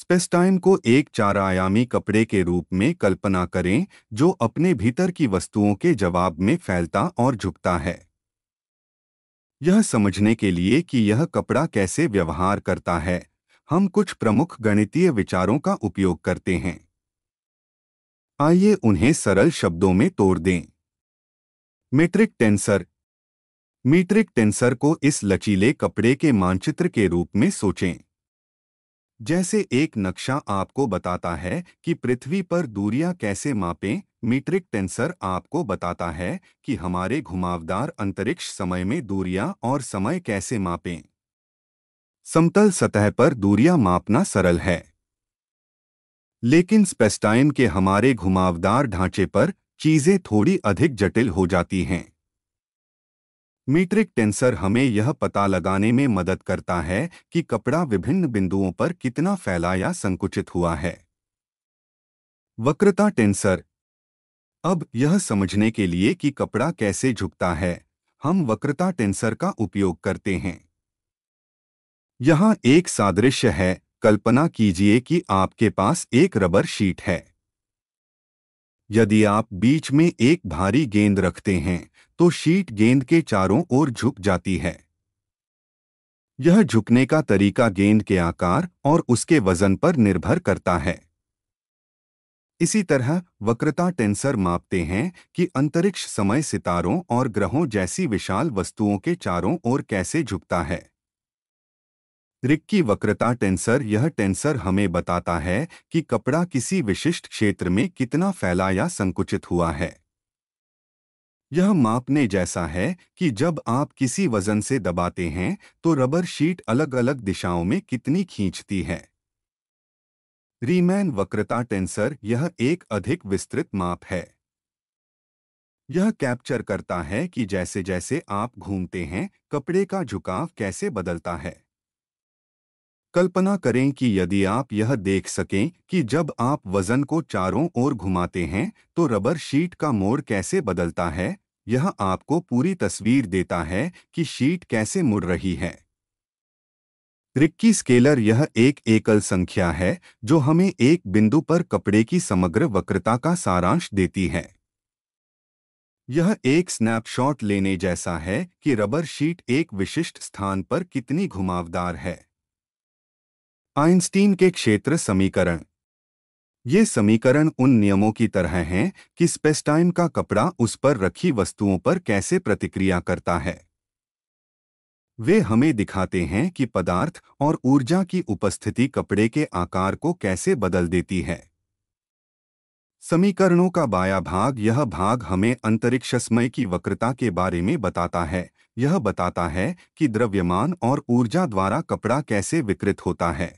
स्पेस्टाइम को एक चार आयामी कपड़े के रूप में कल्पना करें जो अपने भीतर की वस्तुओं के जवाब में फैलता और झुकता है यह समझने के लिए कि यह कपड़ा कैसे व्यवहार करता है हम कुछ प्रमुख गणितीय विचारों का उपयोग करते हैं आइए उन्हें सरल शब्दों में तोड़ दें मीट्रिक टेंसर मीट्रिक टेंसर को इस लचीले कपड़े के मानचित्र के रूप में सोचें जैसे एक नक्शा आपको बताता है कि पृथ्वी पर दूरियां कैसे मापें मीट्रिक टेंसर आपको बताता है कि हमारे घुमावदार अंतरिक्ष समय में दूरियां और समय कैसे मापें समतल सतह पर दूरियां मापना सरल है लेकिन स्पेस्टाइन के हमारे घुमावदार ढांचे पर चीजें थोड़ी अधिक जटिल हो जाती हैं मीट्रिक टेंसर हमें यह पता लगाने में मदद करता है कि कपड़ा विभिन्न बिंदुओं पर कितना फैला या संकुचित हुआ है वक्रता टेंसर अब यह समझने के लिए कि कपड़ा कैसे झुकता है हम वक्रता टेंसर का उपयोग करते हैं यहां एक सादृश्य है कल्पना कीजिए कि आपके पास एक रबर शीट है यदि आप बीच में एक भारी गेंद रखते हैं तो शीट गेंद के चारों ओर झुक जाती है यह झुकने का तरीका गेंद के आकार और उसके वजन पर निर्भर करता है इसी तरह वक्रता टेंसर मापते हैं कि अंतरिक्ष समय सितारों और ग्रहों जैसी विशाल वस्तुओं के चारों ओर कैसे झुकता है रिक्की वक्रता टेंसर यह टेंसर हमें बताता है कि कपड़ा किसी विशिष्ट क्षेत्र में कितना फैला या संकुचित हुआ है यह मापने जैसा है कि जब आप किसी वजन से दबाते हैं तो रबर शीट अलग अलग दिशाओं में कितनी खींचती है रीमैन वक्रता टेंसर यह एक अधिक विस्तृत माप है यह कैप्चर करता है कि जैसे जैसे आप घूमते हैं कपड़े का झुकाव कैसे बदलता है कल्पना करें कि यदि आप यह देख सकें कि जब आप वजन को चारों ओर घुमाते हैं तो रबर शीट का मोड़ कैसे बदलता है यह आपको पूरी तस्वीर देता है कि शीट कैसे मुड़ रही है रिक्की स्केलर यह एक एकल संख्या है जो हमें एक बिंदु पर कपड़े की समग्र वक्रता का सारांश देती है यह एक स्नैपशॉट लेने जैसा है कि रबर शीट एक विशिष्ट स्थान पर कितनी घुमावदार है आइंस्टीन के क्षेत्र समीकरण ये समीकरण उन नियमों की तरह हैं कि स्पेस्टाइम का कपड़ा उस पर रखी वस्तुओं पर कैसे प्रतिक्रिया करता है वे हमें दिखाते हैं कि पदार्थ और ऊर्जा की उपस्थिति कपड़े के आकार को कैसे बदल देती है समीकरणों का बाया भाग यह भाग हमें समय की वक्रता के बारे में बताता है यह बताता है कि द्रव्यमान और ऊर्जा द्वारा कपड़ा कैसे विकृत होता है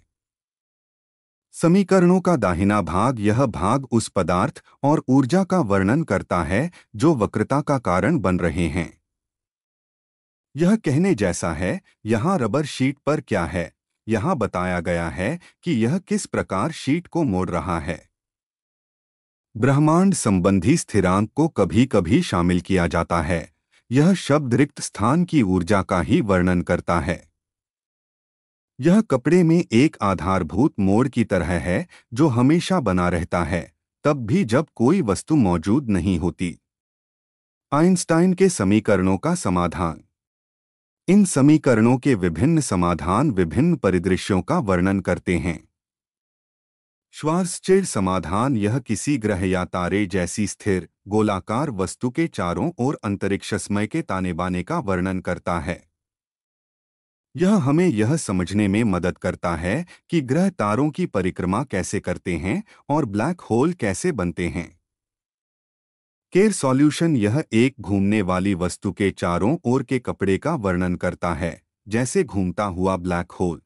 समीकरणों का दाहिना भाग यह भाग उस पदार्थ और ऊर्जा का वर्णन करता है जो वक्रता का कारण बन रहे हैं यह कहने जैसा है यहाँ रबर शीट पर क्या है यहाँ बताया गया है कि यह किस प्रकार शीट को मोड़ रहा है ब्रह्मांड संबंधी स्थिरांक को कभी कभी शामिल किया जाता है यह शब्द रिक्त स्थान की ऊर्जा का ही वर्णन करता है यह कपड़े में एक आधारभूत मोड़ की तरह है जो हमेशा बना रहता है तब भी जब कोई वस्तु मौजूद नहीं होती आइंस्टाइन के समीकरणों का समाधान इन समीकरणों के विभिन्न समाधान विभिन्न परिदृश्यों का वर्णन करते हैं श्वासचिर समाधान यह किसी ग्रह या तारे जैसी स्थिर गोलाकार वस्तु के चारों ओर अंतरिक्षस्मय के ताने बाने का वर्णन करता है यह हमें यह समझने में मदद करता है कि ग्रह तारों की परिक्रमा कैसे करते हैं और ब्लैक होल कैसे बनते हैं केर सॉल्यूशन यह एक घूमने वाली वस्तु के चारों ओर के कपड़े का वर्णन करता है जैसे घूमता हुआ ब्लैक होल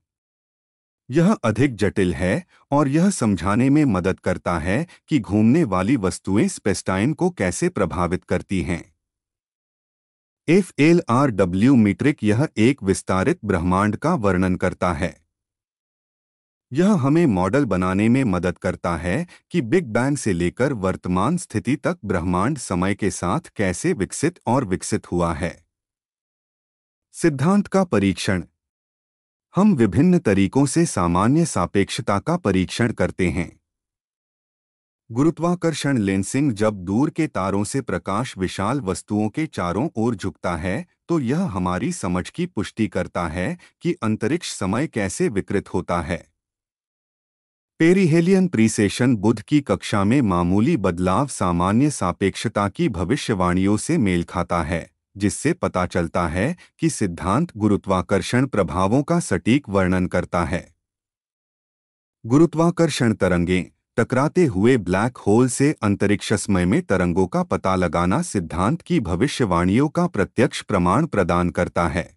यह अधिक जटिल है और यह समझाने में मदद करता है कि घूमने वाली वस्तुएं स्पेस्टाइम को कैसे प्रभावित करती हैं F L R W metric यह एक विस्तारित ब्रह्मांड का वर्णन करता है यह हमें मॉडल बनाने में मदद करता है कि बिग बैंग से लेकर वर्तमान स्थिति तक ब्रह्मांड समय के साथ कैसे विकसित और विकसित हुआ है सिद्धांत का परीक्षण हम विभिन्न तरीकों से सामान्य सापेक्षता का परीक्षण करते हैं गुरुत्वाकर्षण लेंसिंग जब दूर के तारों से प्रकाश विशाल वस्तुओं के चारों ओर झुकता है तो यह हमारी समझ की पुष्टि करता है कि अंतरिक्ष समय कैसे विकृत होता है पेरिहेलियन प्रीसेशन बुध की कक्षा में मामूली बदलाव सामान्य सापेक्षता की भविष्यवाणियों से मेल खाता है जिससे पता चलता है कि सिद्धांत गुरुत्वाकर्षण प्रभावों का सटीक वर्णन करता है गुरुत्वाकर्षण तरंगें टकराते हुए ब्लैक होल से समय में तरंगों का पता लगाना सिद्धांत की भविष्यवाणियों का प्रत्यक्ष प्रमाण प्रदान करता है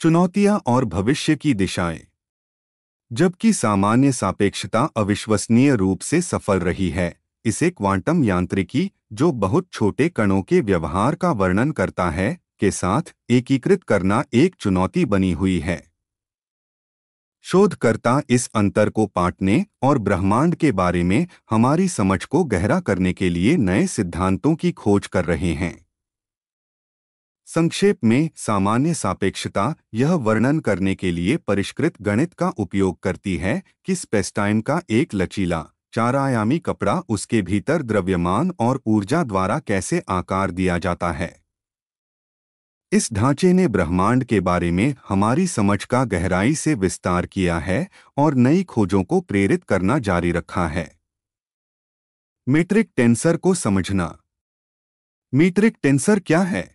चुनौतियां और भविष्य की दिशाएं जबकि सामान्य सापेक्षता अविश्वसनीय रूप से सफल रही है इसे क्वांटम यांत्रिकी जो बहुत छोटे कणों के व्यवहार का वर्णन करता है के साथ एकीकृत करना एक चुनौती बनी हुई है शोधकर्ता इस अंतर को पाटने और ब्रह्मांड के बारे में हमारी समझ को गहरा करने के लिए नए सिद्धांतों की खोज कर रहे हैं संक्षेप में सामान्य सापेक्षता यह वर्णन करने के लिए परिष्कृत गणित का उपयोग करती है कि स्पेस्टाइम का एक लचीला चारायामी कपड़ा उसके भीतर द्रव्यमान और ऊर्जा द्वारा कैसे आकार दिया जाता है इस ढांचे ने ब्रह्मांड के बारे में हमारी समझ का गहराई से विस्तार किया है और नई खोजों को प्रेरित करना जारी रखा है मीट्रिक टेंसर को समझना मीट्रिक टेंसर क्या है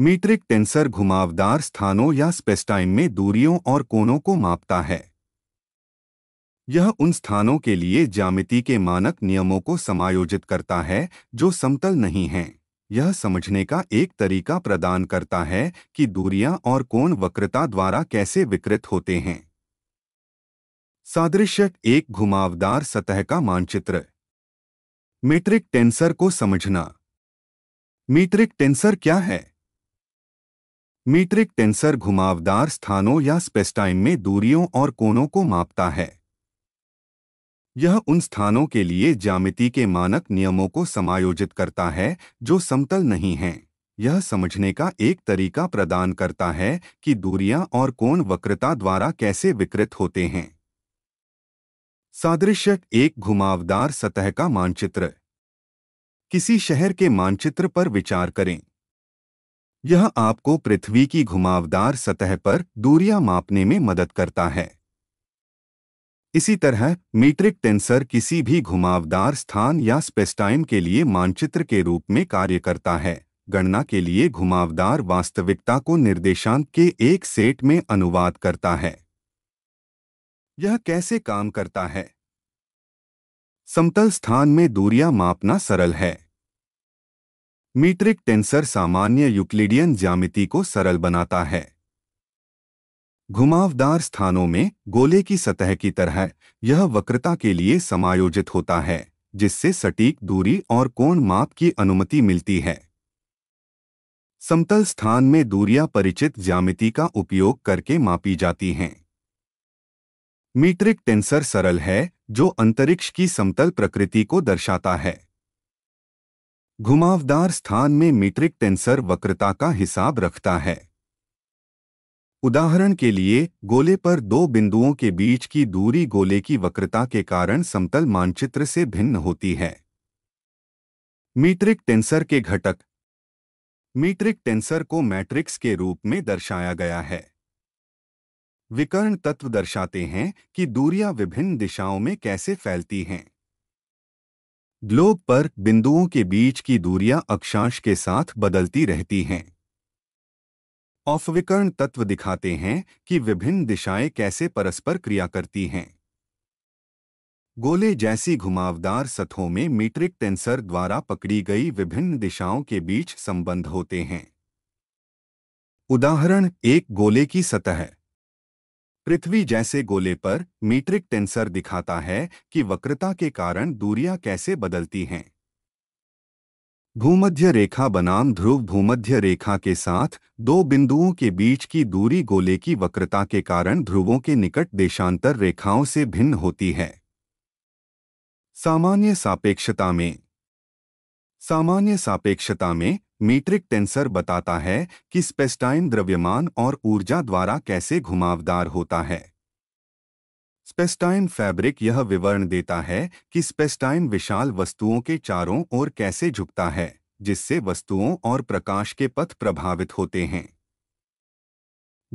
मीट्रिक टेंसर घुमावदार स्थानों या स्पेस्टाइम में दूरियों और कोनों को मापता है यह उन स्थानों के लिए जामिति के मानक नियमों को समायोजित करता है जो समतल नहीं हैं यह समझने का एक तरीका प्रदान करता है कि दूरियां और कोण वक्रता द्वारा कैसे विकृत होते हैं सादृश्य एक घुमावदार सतह का मानचित्र मीट्रिक टेंसर को समझना मीट्रिक टेंसर क्या है मीट्रिक टेंसर घुमावदार स्थानों या स्पेस्टाइम में दूरियों और कोणों को मापता है यह उन स्थानों के लिए ज्यामिति के मानक नियमों को समायोजित करता है जो समतल नहीं हैं यह समझने का एक तरीका प्रदान करता है कि दूरियां और कोण वक्रता द्वारा कैसे विकृत होते हैं सादृश्य एक घुमावदार सतह का मानचित्र किसी शहर के मानचित्र पर विचार करें यह आपको पृथ्वी की घुमावदार सतह पर दूरियां मापने में मदद करता है इसी तरह मीट्रिक टेंसर किसी भी घुमावदार स्थान या स्पेस्टाइम के लिए मानचित्र के रूप में कार्य करता है गणना के लिए घुमावदार वास्तविकता को निर्देशांक के एक सेट में अनुवाद करता है यह कैसे काम करता है समतल स्थान में दूरियां मापना सरल है मीट्रिक टेंसर सामान्य यूक्लिडियन ज्यामिति को सरल बनाता है घुमावदार स्थानों में गोले की सतह की तरह यह वक्रता के लिए समायोजित होता है जिससे सटीक दूरी और कोण माप की अनुमति मिलती है समतल स्थान में दूरियां परिचित ज्यामिति का उपयोग करके मापी जाती हैं मीट्रिक टेंसर सरल है जो अंतरिक्ष की समतल प्रकृति को दर्शाता है घुमावदार स्थान में मीट्रिक टेंसर वक्रता का हिसाब रखता है उदाहरण के लिए गोले पर दो बिंदुओं के बीच की दूरी गोले की वक्रता के कारण समतल मानचित्र से भिन्न होती है मीट्रिक टेंसर के घटक मीट्रिक टेंसर को मैट्रिक्स के रूप में दर्शाया गया है विकर्ण तत्व दर्शाते हैं कि दूरियां विभिन्न दिशाओं में कैसे फैलती हैं ग्लोब पर बिंदुओं के बीच की दूरियां अक्षांश के साथ बदलती रहती हैं औफविकर्ण तत्व दिखाते हैं कि विभिन्न दिशाएं कैसे परस्पर क्रिया करती हैं गोले जैसी घुमावदार सतहों में मीट्रिक टेंसर द्वारा पकड़ी गई विभिन्न दिशाओं के बीच संबंध होते हैं उदाहरण एक गोले की सतह पृथ्वी जैसे गोले पर मीट्रिक टेंसर दिखाता है कि वक्रता के कारण दूरियां कैसे बदलती हैं भूमध्य रेखा बनाम ध्रुव भूमध्य रेखा के साथ दो बिंदुओं के बीच की दूरी गोले की वक्रता के कारण ध्रुवों के निकट देशांतर रेखाओं से भिन्न होती है सामान्य सापेक्षता में सामान्य सापेक्षता में मीट्रिक टेंसर बताता है कि स्पेस्टाइन द्रव्यमान और ऊर्जा द्वारा कैसे घुमावदार होता है स्पेस्टाइन फैब्रिक यह विवरण देता है कि स्पेस्टाइन विशाल वस्तुओं के चारों ओर कैसे झुकता है जिससे वस्तुओं और प्रकाश के पथ प्रभावित होते हैं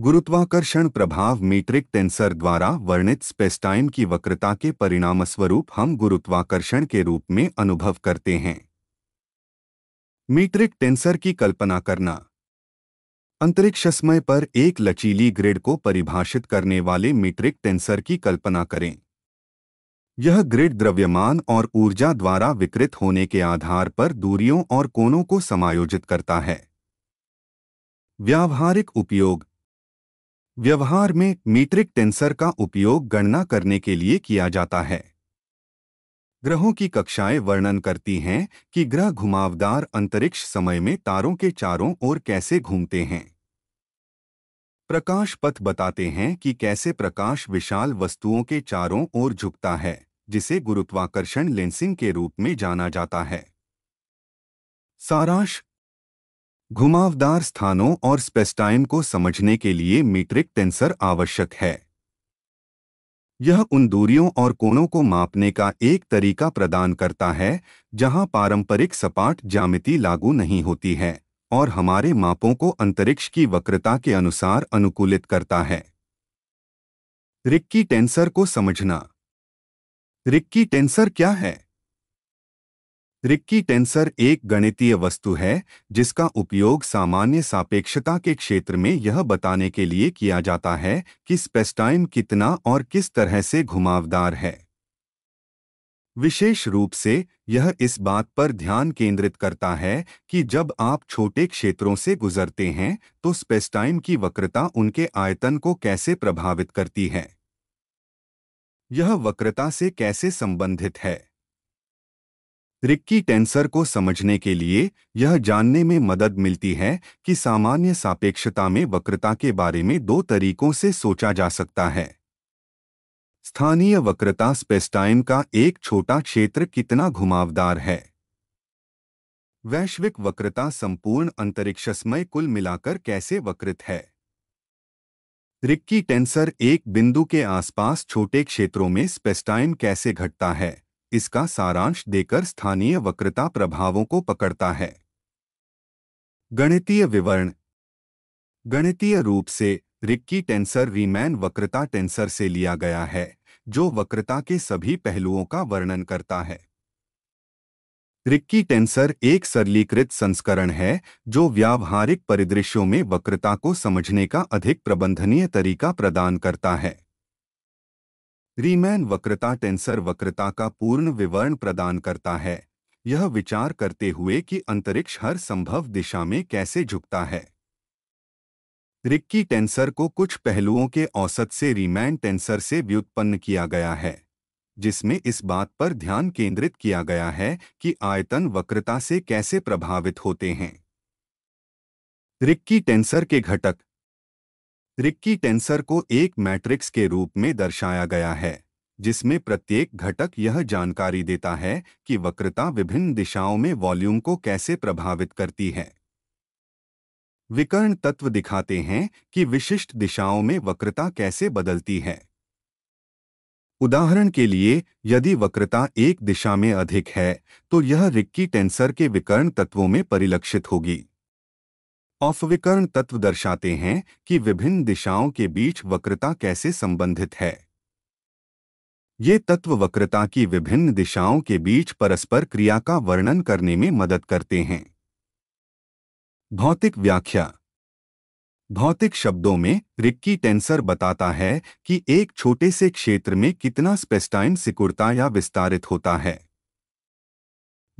गुरुत्वाकर्षण प्रभाव मीट्रिक टेंसर द्वारा वर्णित स्पेस्टाइन की वक्रता के परिणामस्वरूप हम गुरुत्वाकर्षण के रूप में अनुभव करते हैं मीट्रिक टेंसर की कल्पना करना अंतरिक्ष समय पर एक लचीली ग्रिड को परिभाषित करने वाले मीट्रिक टेंसर की कल्पना करें यह ग्रिड द्रव्यमान और ऊर्जा द्वारा विकृत होने के आधार पर दूरियों और कोनों को समायोजित करता है व्यावहारिक उपयोग व्यवहार में मीट्रिक टेंसर का उपयोग गणना करने के लिए किया जाता है ग्रहों की कक्षाएं वर्णन करती हैं कि ग्रह घुमावदार अंतरिक्ष समय में तारों के चारों ओर कैसे घूमते हैं प्रकाश पथ बताते हैं कि कैसे प्रकाश विशाल वस्तुओं के चारों ओर झुकता है जिसे गुरुत्वाकर्षण लेंसिंग के रूप में जाना जाता है सारांश घुमावदार स्थानों और स्पेस्टाइम को समझने के लिए मीट्रिक टेंसर आवश्यक है यह उन दूरियों और कोणों को मापने का एक तरीका प्रदान करता है जहां पारंपरिक सपाट जामिति लागू नहीं होती है और हमारे मापों को अंतरिक्ष की वक्रता के अनुसार अनुकूलित करता है रिक्की टेंसर को समझना रिक्की टेंसर क्या है रिक्की टेंसर एक गणितीय वस्तु है जिसका उपयोग सामान्य सापेक्षता के क्षेत्र में यह बताने के लिए किया जाता है कि स्पेस्टाइम कितना और किस तरह से घुमावदार है विशेष रूप से यह इस बात पर ध्यान केंद्रित करता है कि जब आप छोटे क्षेत्रों से गुजरते हैं तो स्पेस्टाइम की वक्रता उनके आयतन को कैसे प्रभावित करती है यह वक्रता से कैसे संबंधित है रिक्की टेंसर को समझने के लिए यह जानने में मदद मिलती है कि सामान्य सापेक्षता में वक्रता के बारे में दो तरीकों से सोचा जा सकता है स्थानीय वक्रता स्पेस्टाइम का एक छोटा क्षेत्र कितना घुमावदार है वैश्विक वक्रता संपूर्ण अंतरिक्षस्मय कुल मिलाकर कैसे वकृत है रिक्की टेंसर एक बिंदु के आसपास छोटे क्षेत्रों में स्पेस्टाइम कैसे घटता है इसका सारांश देकर स्थानीय वक्रता प्रभावों को पकड़ता है गणितीय विवरण गणितीय रूप से रिक्की टेंसर रीमैन वक्रता टेंसर से लिया गया है जो वक्रता के सभी पहलुओं का वर्णन करता है रिक्की टेंसर एक सरलीकृत संस्करण है जो व्यावहारिक परिदृश्यों में वक्रता को समझने का अधिक प्रबंधनीय तरीका प्रदान करता है रीमैन वक्रता टेंसर वक्रता का पूर्ण विवरण प्रदान करता है यह विचार करते हुए कि अंतरिक्ष हर संभव दिशा में कैसे झुकता है रिक्की टेंसर को कुछ पहलुओं के औसत से रीमैन टेंसर से व्युत्पन्न किया गया है जिसमें इस बात पर ध्यान केंद्रित किया गया है कि आयतन वक्रता से कैसे प्रभावित होते हैं रिक्की टेंसर के घटक रिक्की टेंसर को एक मैट्रिक्स के रूप में दर्शाया गया है जिसमें प्रत्येक घटक यह जानकारी देता है कि वक्रता विभिन्न दिशाओं में वॉल्यूम को कैसे प्रभावित करती है विकर्ण तत्व दिखाते हैं कि विशिष्ट दिशाओं में वक्रता कैसे बदलती है उदाहरण के लिए यदि वक्रता एक दिशा में अधिक है तो यह रिक्की टेंसर के विकर्ण तत्वों में परिलक्षित होगी अफविकर्ण तत्व दर्शाते हैं कि विभिन्न दिशाओं के बीच वक्रता कैसे संबंधित है ये तत्व वक्रता की विभिन्न दिशाओं के बीच परस्पर क्रिया का वर्णन करने में मदद करते हैं भौतिक व्याख्या भौतिक शब्दों में रिक्की टेंसर बताता है कि एक छोटे से क्षेत्र में कितना स्पेस्टाइन सिकुड़ता या विस्तारित होता है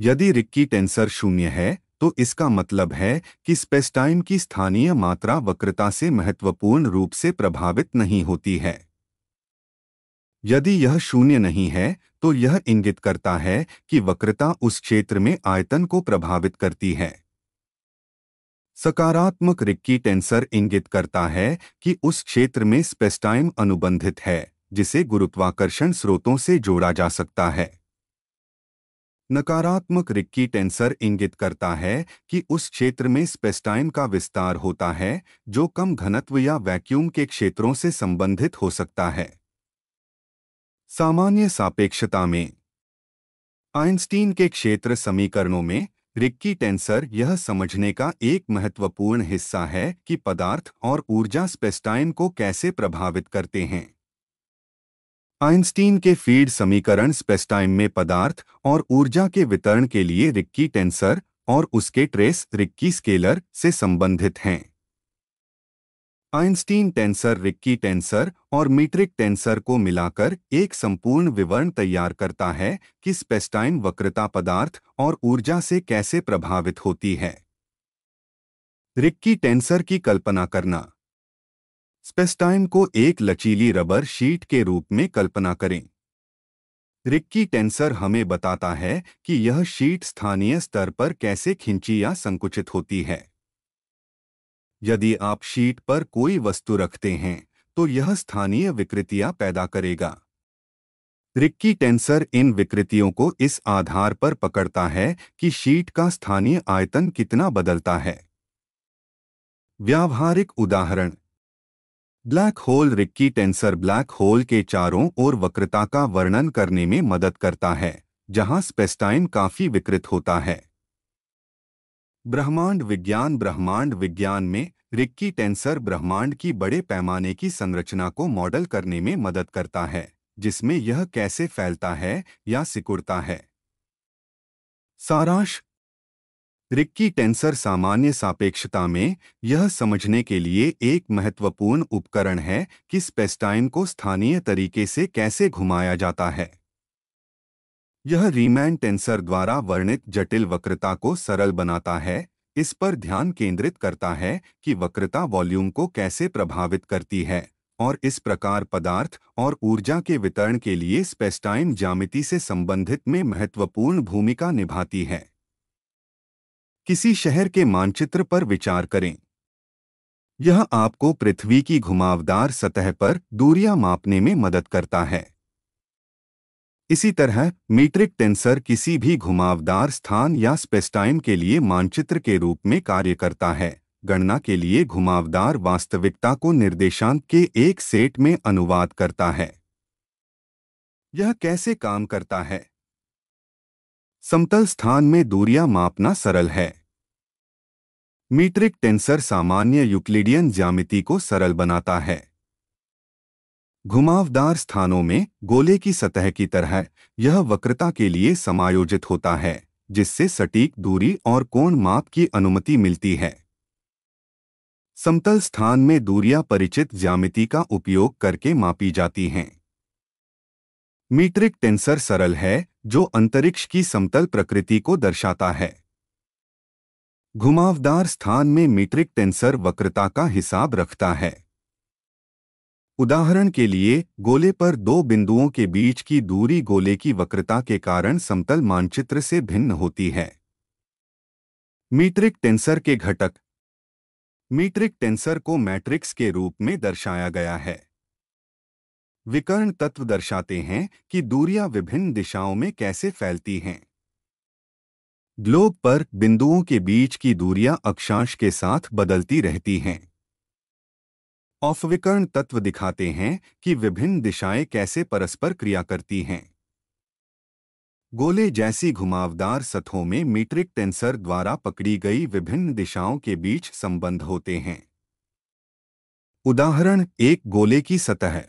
यदि रिक्की टेंसर शून्य है तो इसका मतलब है कि स्पेस्टाइम की स्थानीय मात्रा वक्रता से महत्वपूर्ण रूप से प्रभावित नहीं होती है यदि यह शून्य नहीं है तो यह इंगित करता है कि वक्रता उस क्षेत्र में आयतन को प्रभावित करती है सकारात्मक रिक्की टेंसर इंगित करता है कि उस क्षेत्र में स्पेस्टाइम अनुबंधित है जिसे गुरुत्वाकर्षण स्रोतों से जोड़ा जा सकता है नकारात्मक रिक्की टेंसर इंगित करता है कि उस क्षेत्र में स्पेस्टाइन का विस्तार होता है जो कम घनत्व या वैक्यूम के क्षेत्रों से संबंधित हो सकता है सामान्य सापेक्षता में आइंस्टीन के क्षेत्र समीकरणों में रिक्की टेंसर यह समझने का एक महत्वपूर्ण हिस्सा है कि पदार्थ और ऊर्जा स्पेस्टाइन को कैसे प्रभावित करते हैं आइंस्टीन के फीड समीकरण स्पेस्टाइम में पदार्थ और ऊर्जा के वितरण के लिए रिक्की टेंसर और उसके ट्रेस रिक्की स्केलर से संबंधित हैं आइंस्टीन टेंसर रिक्की टेंसर और मीट्रिक टेंसर को मिलाकर एक संपूर्ण विवरण तैयार करता है कि स्पेस्टाइम वक्रता पदार्थ और ऊर्जा से कैसे प्रभावित होती है रिक्की टेंसर की कल्पना करना स्पेस्टाइम को एक लचीली रबर शीट के रूप में कल्पना करें रिक्की टेंसर हमें बताता है कि यह शीट स्थानीय स्तर पर कैसे खिंची या संकुचित होती है यदि आप शीट पर कोई वस्तु रखते हैं तो यह स्थानीय विकृतियां पैदा करेगा रिक्की टेंसर इन विकृतियों को इस आधार पर पकड़ता है कि शीट का स्थानीय आयतन कितना बदलता है व्यावहारिक उदाहरण black hole Ricci tensor black hole के चारों ओर वक्रता का वर्णन करने में मदद करता है जहां स्पेस्टाइन काफी विकृत होता है ब्रह्मांड विज्ञान ब्रह्मांड विज्ञान में रिक्की टेंसर ब्रह्मांड की बड़े पैमाने की संरचना को मॉडल करने में मदद करता है जिसमें यह कैसे फैलता है या सिकुड़ता है सारांश रिक्की टेंसर सामान्य सापेक्षता में यह समझने के लिए एक महत्वपूर्ण उपकरण है कि स्पेस्टाइन को स्थानीय तरीके से कैसे घुमाया जाता है यह रीमैन टेंसर द्वारा वर्णित जटिल वक्रता को सरल बनाता है इस पर ध्यान केंद्रित करता है कि वक्रता वॉल्यूम को कैसे प्रभावित करती है और इस प्रकार पदार्थ और ऊर्जा के वितरण के लिए स्पेस्टाइन जामिति से संबंधित में महत्वपूर्ण भूमिका निभाती है किसी शहर के मानचित्र पर विचार करें यह आपको पृथ्वी की घुमावदार सतह पर दूरियां मापने में मदद करता है इसी तरह मीट्रिक टेंसर किसी भी घुमावदार स्थान या स्पेस्टाइम के लिए मानचित्र के रूप में कार्य करता है गणना के लिए घुमावदार वास्तविकता को निर्देशांक के एक सेट में अनुवाद करता है यह कैसे काम करता है समतल स्थान में दूरियां मापना सरल है मीट्रिक टेंसर सामान्य यूक्लिडियन ज्यामिति को सरल बनाता है घुमावदार स्थानों में गोले की सतह की तरह यह वक्रता के लिए समायोजित होता है जिससे सटीक दूरी और कोण माप की अनुमति मिलती है समतल स्थान में दूरियां परिचित ज्यामिति का उपयोग करके मापी जाती हैं मीट्रिक टेंसर सरल है जो अंतरिक्ष की समतल प्रकृति को दर्शाता है घुमावदार स्थान में मीट्रिक टेंसर वक्रता का हिसाब रखता है उदाहरण के लिए गोले पर दो बिंदुओं के बीच की दूरी गोले की वक्रता के कारण समतल मानचित्र से भिन्न होती है मीट्रिक टेंसर के घटक मीट्रिक टेंसर को मैट्रिक्स के रूप में दर्शाया गया है विकर्ण तत्व दर्शाते हैं कि दूरियां विभिन्न दिशाओं में कैसे फैलती हैं ग्लोब पर बिंदुओं के बीच की दूरियां अक्षांश के साथ बदलती रहती हैं ऑफविकर्ण तत्व दिखाते हैं कि विभिन्न दिशाएं कैसे परस्पर क्रिया करती हैं गोले जैसी घुमावदार सतहों में मीट्रिक टेंसर द्वारा पकड़ी गई विभिन्न दिशाओं के बीच संबंध होते हैं उदाहरण एक गोले की सतह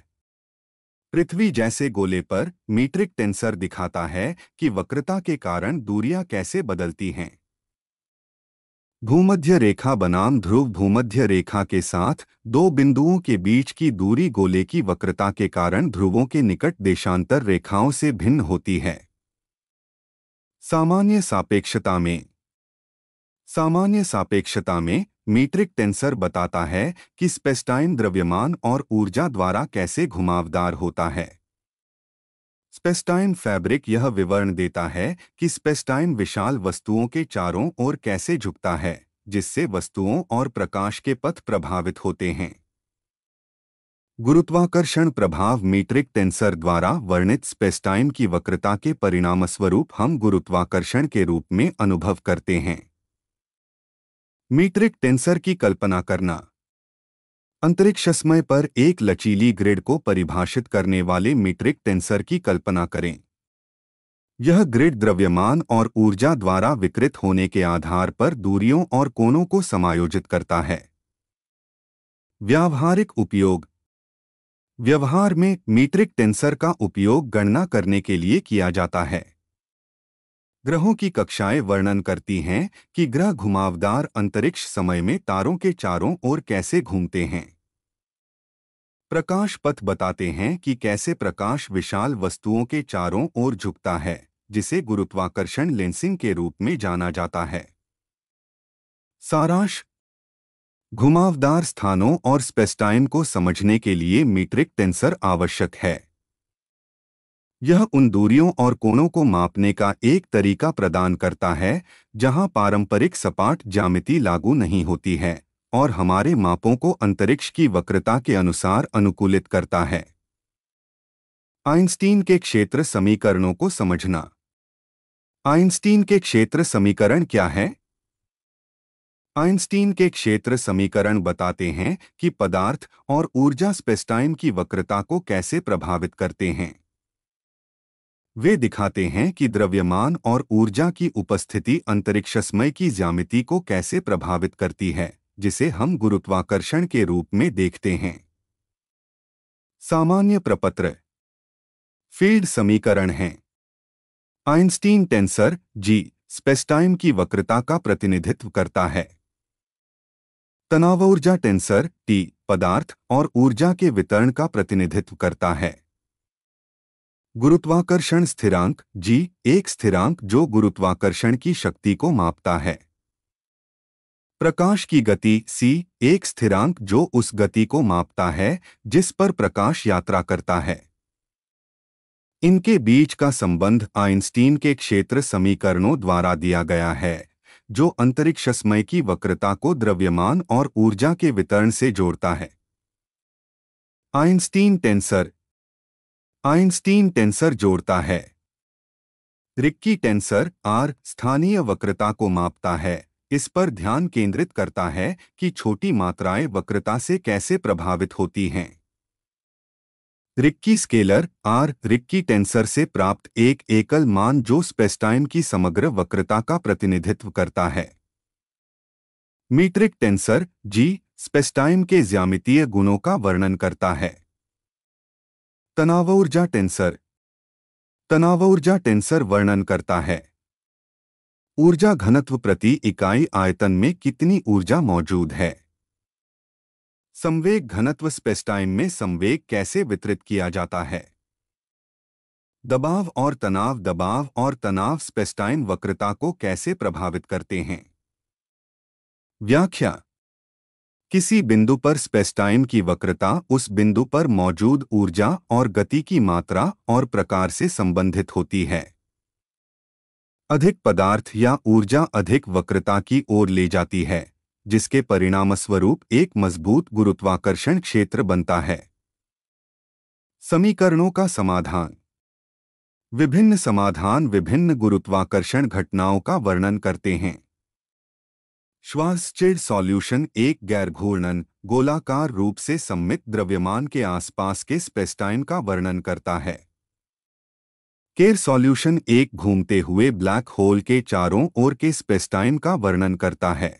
पृथ्वी जैसे गोले पर मीट्रिक टेंसर दिखाता है कि वक्रता के कारण दूरियां कैसे बदलती हैं भूमध्य रेखा बनाम ध्रुव भूमध्य रेखा के साथ दो बिंदुओं के बीच की दूरी गोले की वक्रता के कारण ध्रुवों के निकट देशांतर रेखाओं से भिन्न होती है सामान्य सापेक्षता में सामान्य सापेक्षता में मीट्रिक टेंसर बताता है कि स्पेस्टाइन द्रव्यमान और ऊर्जा द्वारा कैसे घुमावदार होता है स्पेस्टाइन फैब्रिक यह विवरण देता है कि स्पेस्टाइन विशाल वस्तुओं के चारों ओर कैसे झुकता है जिससे वस्तुओं और प्रकाश के पथ प्रभावित होते हैं गुरुत्वाकर्षण प्रभाव मीट्रिक टेंसर द्वारा वर्णित स्पेस्टाइन की वक्रता के परिणामस्वरूप हम गुरुत्वाकर्षण के रूप में अनुभव करते हैं मीट्रिक टेंसर की कल्पना करना अंतरिक्ष समय पर एक लचीली ग्रिड को परिभाषित करने वाले मीट्रिक टेंसर की कल्पना करें यह ग्रिड द्रव्यमान और ऊर्जा द्वारा विकृत होने के आधार पर दूरियों और कोणों को समायोजित करता है व्यावहारिक उपयोग व्यवहार में मीट्रिक टेंसर का उपयोग गणना करने के लिए किया जाता है ग्रहों की कक्षाएं वर्णन करती हैं कि ग्रह घुमावदार अंतरिक्ष समय में तारों के चारों ओर कैसे घूमते हैं प्रकाश पथ बताते हैं कि कैसे प्रकाश विशाल वस्तुओं के चारों ओर झुकता है जिसे गुरुत्वाकर्षण लेंसिंग के रूप में जाना जाता है सारांश घुमावदार स्थानों और स्पेस्टाइम को समझने के लिए मीट्रिक टेंसर आवश्यक है यह उन दूरियों और कोणों को मापने का एक तरीका प्रदान करता है जहां पारंपरिक सपाट ज्यामिति लागू नहीं होती है और हमारे मापों को अंतरिक्ष की वक्रता के अनुसार अनुकूलित करता है आइंस्टीन के क्षेत्र समीकरणों को समझना आइंस्टीन के क्षेत्र समीकरण क्या है आइंस्टीन के क्षेत्र समीकरण बताते हैं कि पदार्थ और ऊर्जा स्पेस्टाइम की वक्रता को कैसे प्रभावित करते हैं वे दिखाते हैं कि द्रव्यमान और ऊर्जा की उपस्थिति अंतरिक्षस्मय की ज्यामिति को कैसे प्रभावित करती है जिसे हम गुरुत्वाकर्षण के रूप में देखते हैं सामान्य प्रपत्र फील्ड समीकरण है आइंस्टीन टेंसर जी स्पेसटाइम की वक्रता का प्रतिनिधित्व करता है तनाव ऊर्जा टेंसर टी पदार्थ और ऊर्जा के वितरण का प्रतिनिधित्व करता है गुरुत्वाकर्षण स्थिरांक जी एक स्थिरांक जो गुरुत्वाकर्षण की शक्ति को मापता है प्रकाश की गति सी एक स्थिरांक जो उस गति को मापता है जिस पर प्रकाश यात्रा करता है इनके बीच का संबंध आइंस्टीन के क्षेत्र समीकरणों द्वारा दिया गया है जो अंतरिक्षस्मय की वक्रता को द्रव्यमान और ऊर्जा के वितरण से जोड़ता है आइंस्टीन टेंसर आइंस्टीन टेंसर जोड़ता है रिक्की टेंसर आर स्थानीय वक्रता को मापता है इस पर ध्यान केंद्रित करता है कि छोटी मात्राएं वक्रता से कैसे प्रभावित होती हैं Ricci scalar R Ricci tensor से प्राप्त एक एकल मान जो स्पेस्टाइम की समग्र वक्रता का प्रतिनिधित्व करता है मीट्रिक टेंसर जी स्पेस्टाइम के ज्यामितीय गुणों का वर्णन करता है तनाव ऊर्जा टेंसर तनाव ऊर्जा टेंसर वर्णन करता है ऊर्जा घनत्व प्रति इकाई आयतन में कितनी ऊर्जा मौजूद है संवेग घनत्व स्पेस्टाइम में संवेग कैसे वितरित किया जाता है दबाव और तनाव दबाव और तनाव स्पेस्टाइम वक्रता को कैसे प्रभावित करते हैं व्याख्या किसी बिंदु पर स्पेसटाइम की वक्रता उस बिंदु पर मौजूद ऊर्जा और गति की मात्रा और प्रकार से संबंधित होती है अधिक पदार्थ या ऊर्जा अधिक वक्रता की ओर ले जाती है जिसके परिणामस्वरूप एक मजबूत गुरुत्वाकर्षण क्षेत्र बनता है समीकरणों का समाधान विभिन्न समाधान विभिन्न गुरुत्वाकर्षण घटनाओं का वर्णन करते हैं श्वासचिड़ सॉल्यूशन एक गैर घूर्णन गोलाकार रूप से सम्मित द्रव्यमान के आसपास के स्पेस्टाइम का वर्णन करता है केर सॉल्यूशन एक घूमते हुए ब्लैक होल के चारों ओर के स्पेस्टाइम का वर्णन करता है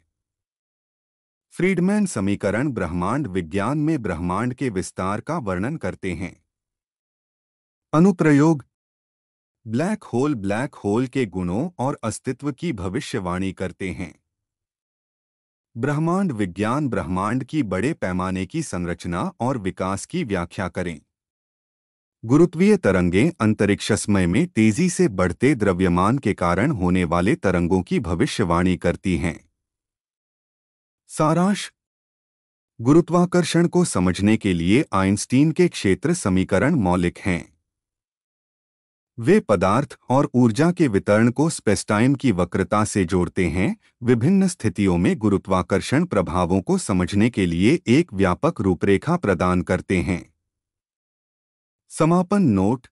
फ्रीडमैन समीकरण ब्रह्मांड विज्ञान में ब्रह्मांड के विस्तार का वर्णन करते हैं अनुप्रयोग ब्लैक होल ब्लैक होल के गुणों और अस्तित्व की भविष्यवाणी करते हैं ब्रह्मांड विज्ञान ब्रह्मांड की बड़े पैमाने की संरचना और विकास की व्याख्या करें गुरुत्वीय तरंगें अंतरिक्षस्मय में तेजी से बढ़ते द्रव्यमान के कारण होने वाले तरंगों की भविष्यवाणी करती हैं सारांश गुरुत्वाकर्षण को समझने के लिए आइंस्टीन के क्षेत्र समीकरण मौलिक हैं वे पदार्थ और ऊर्जा के वितरण को स्पेस्टाइम की वक्रता से जोड़ते हैं विभिन्न स्थितियों में गुरुत्वाकर्षण प्रभावों को समझने के लिए एक व्यापक रूपरेखा प्रदान करते हैं समापन नोट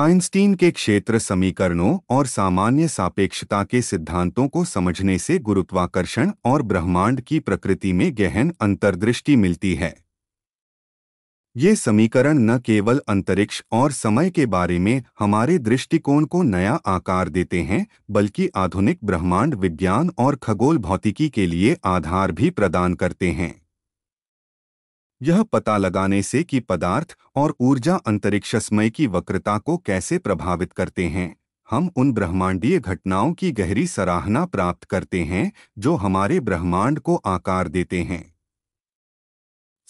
आइंस्टीन के क्षेत्र समीकरणों और सामान्य सापेक्षता के सिद्धांतों को समझने से गुरुत्वाकर्षण और ब्रह्मांड की प्रकृति में गहन अंतर्दृष्टि मिलती है ये समीकरण न केवल अंतरिक्ष और समय के बारे में हमारे दृष्टिकोण को नया आकार देते हैं बल्कि आधुनिक ब्रह्मांड विज्ञान और खगोल भौतिकी के लिए आधार भी प्रदान करते हैं यह पता लगाने से कि पदार्थ और ऊर्जा समय की वक्रता को कैसे प्रभावित करते हैं हम उन ब्रह्मांडीय घटनाओं की गहरी सराहना प्राप्त करते हैं जो हमारे ब्रह्मांड को आकार देते हैं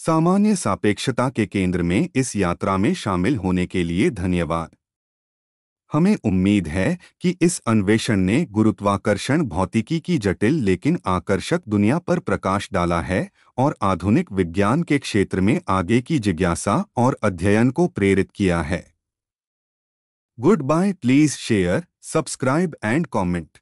सामान्य सापेक्षता के केंद्र में इस यात्रा में शामिल होने के लिए धन्यवाद हमें उम्मीद है कि इस अन्वेषण ने गुरुत्वाकर्षण भौतिकी की जटिल लेकिन आकर्षक दुनिया पर प्रकाश डाला है और आधुनिक विज्ञान के क्षेत्र में आगे की जिज्ञासा और अध्ययन को प्रेरित किया है good bye please share subscribe and comment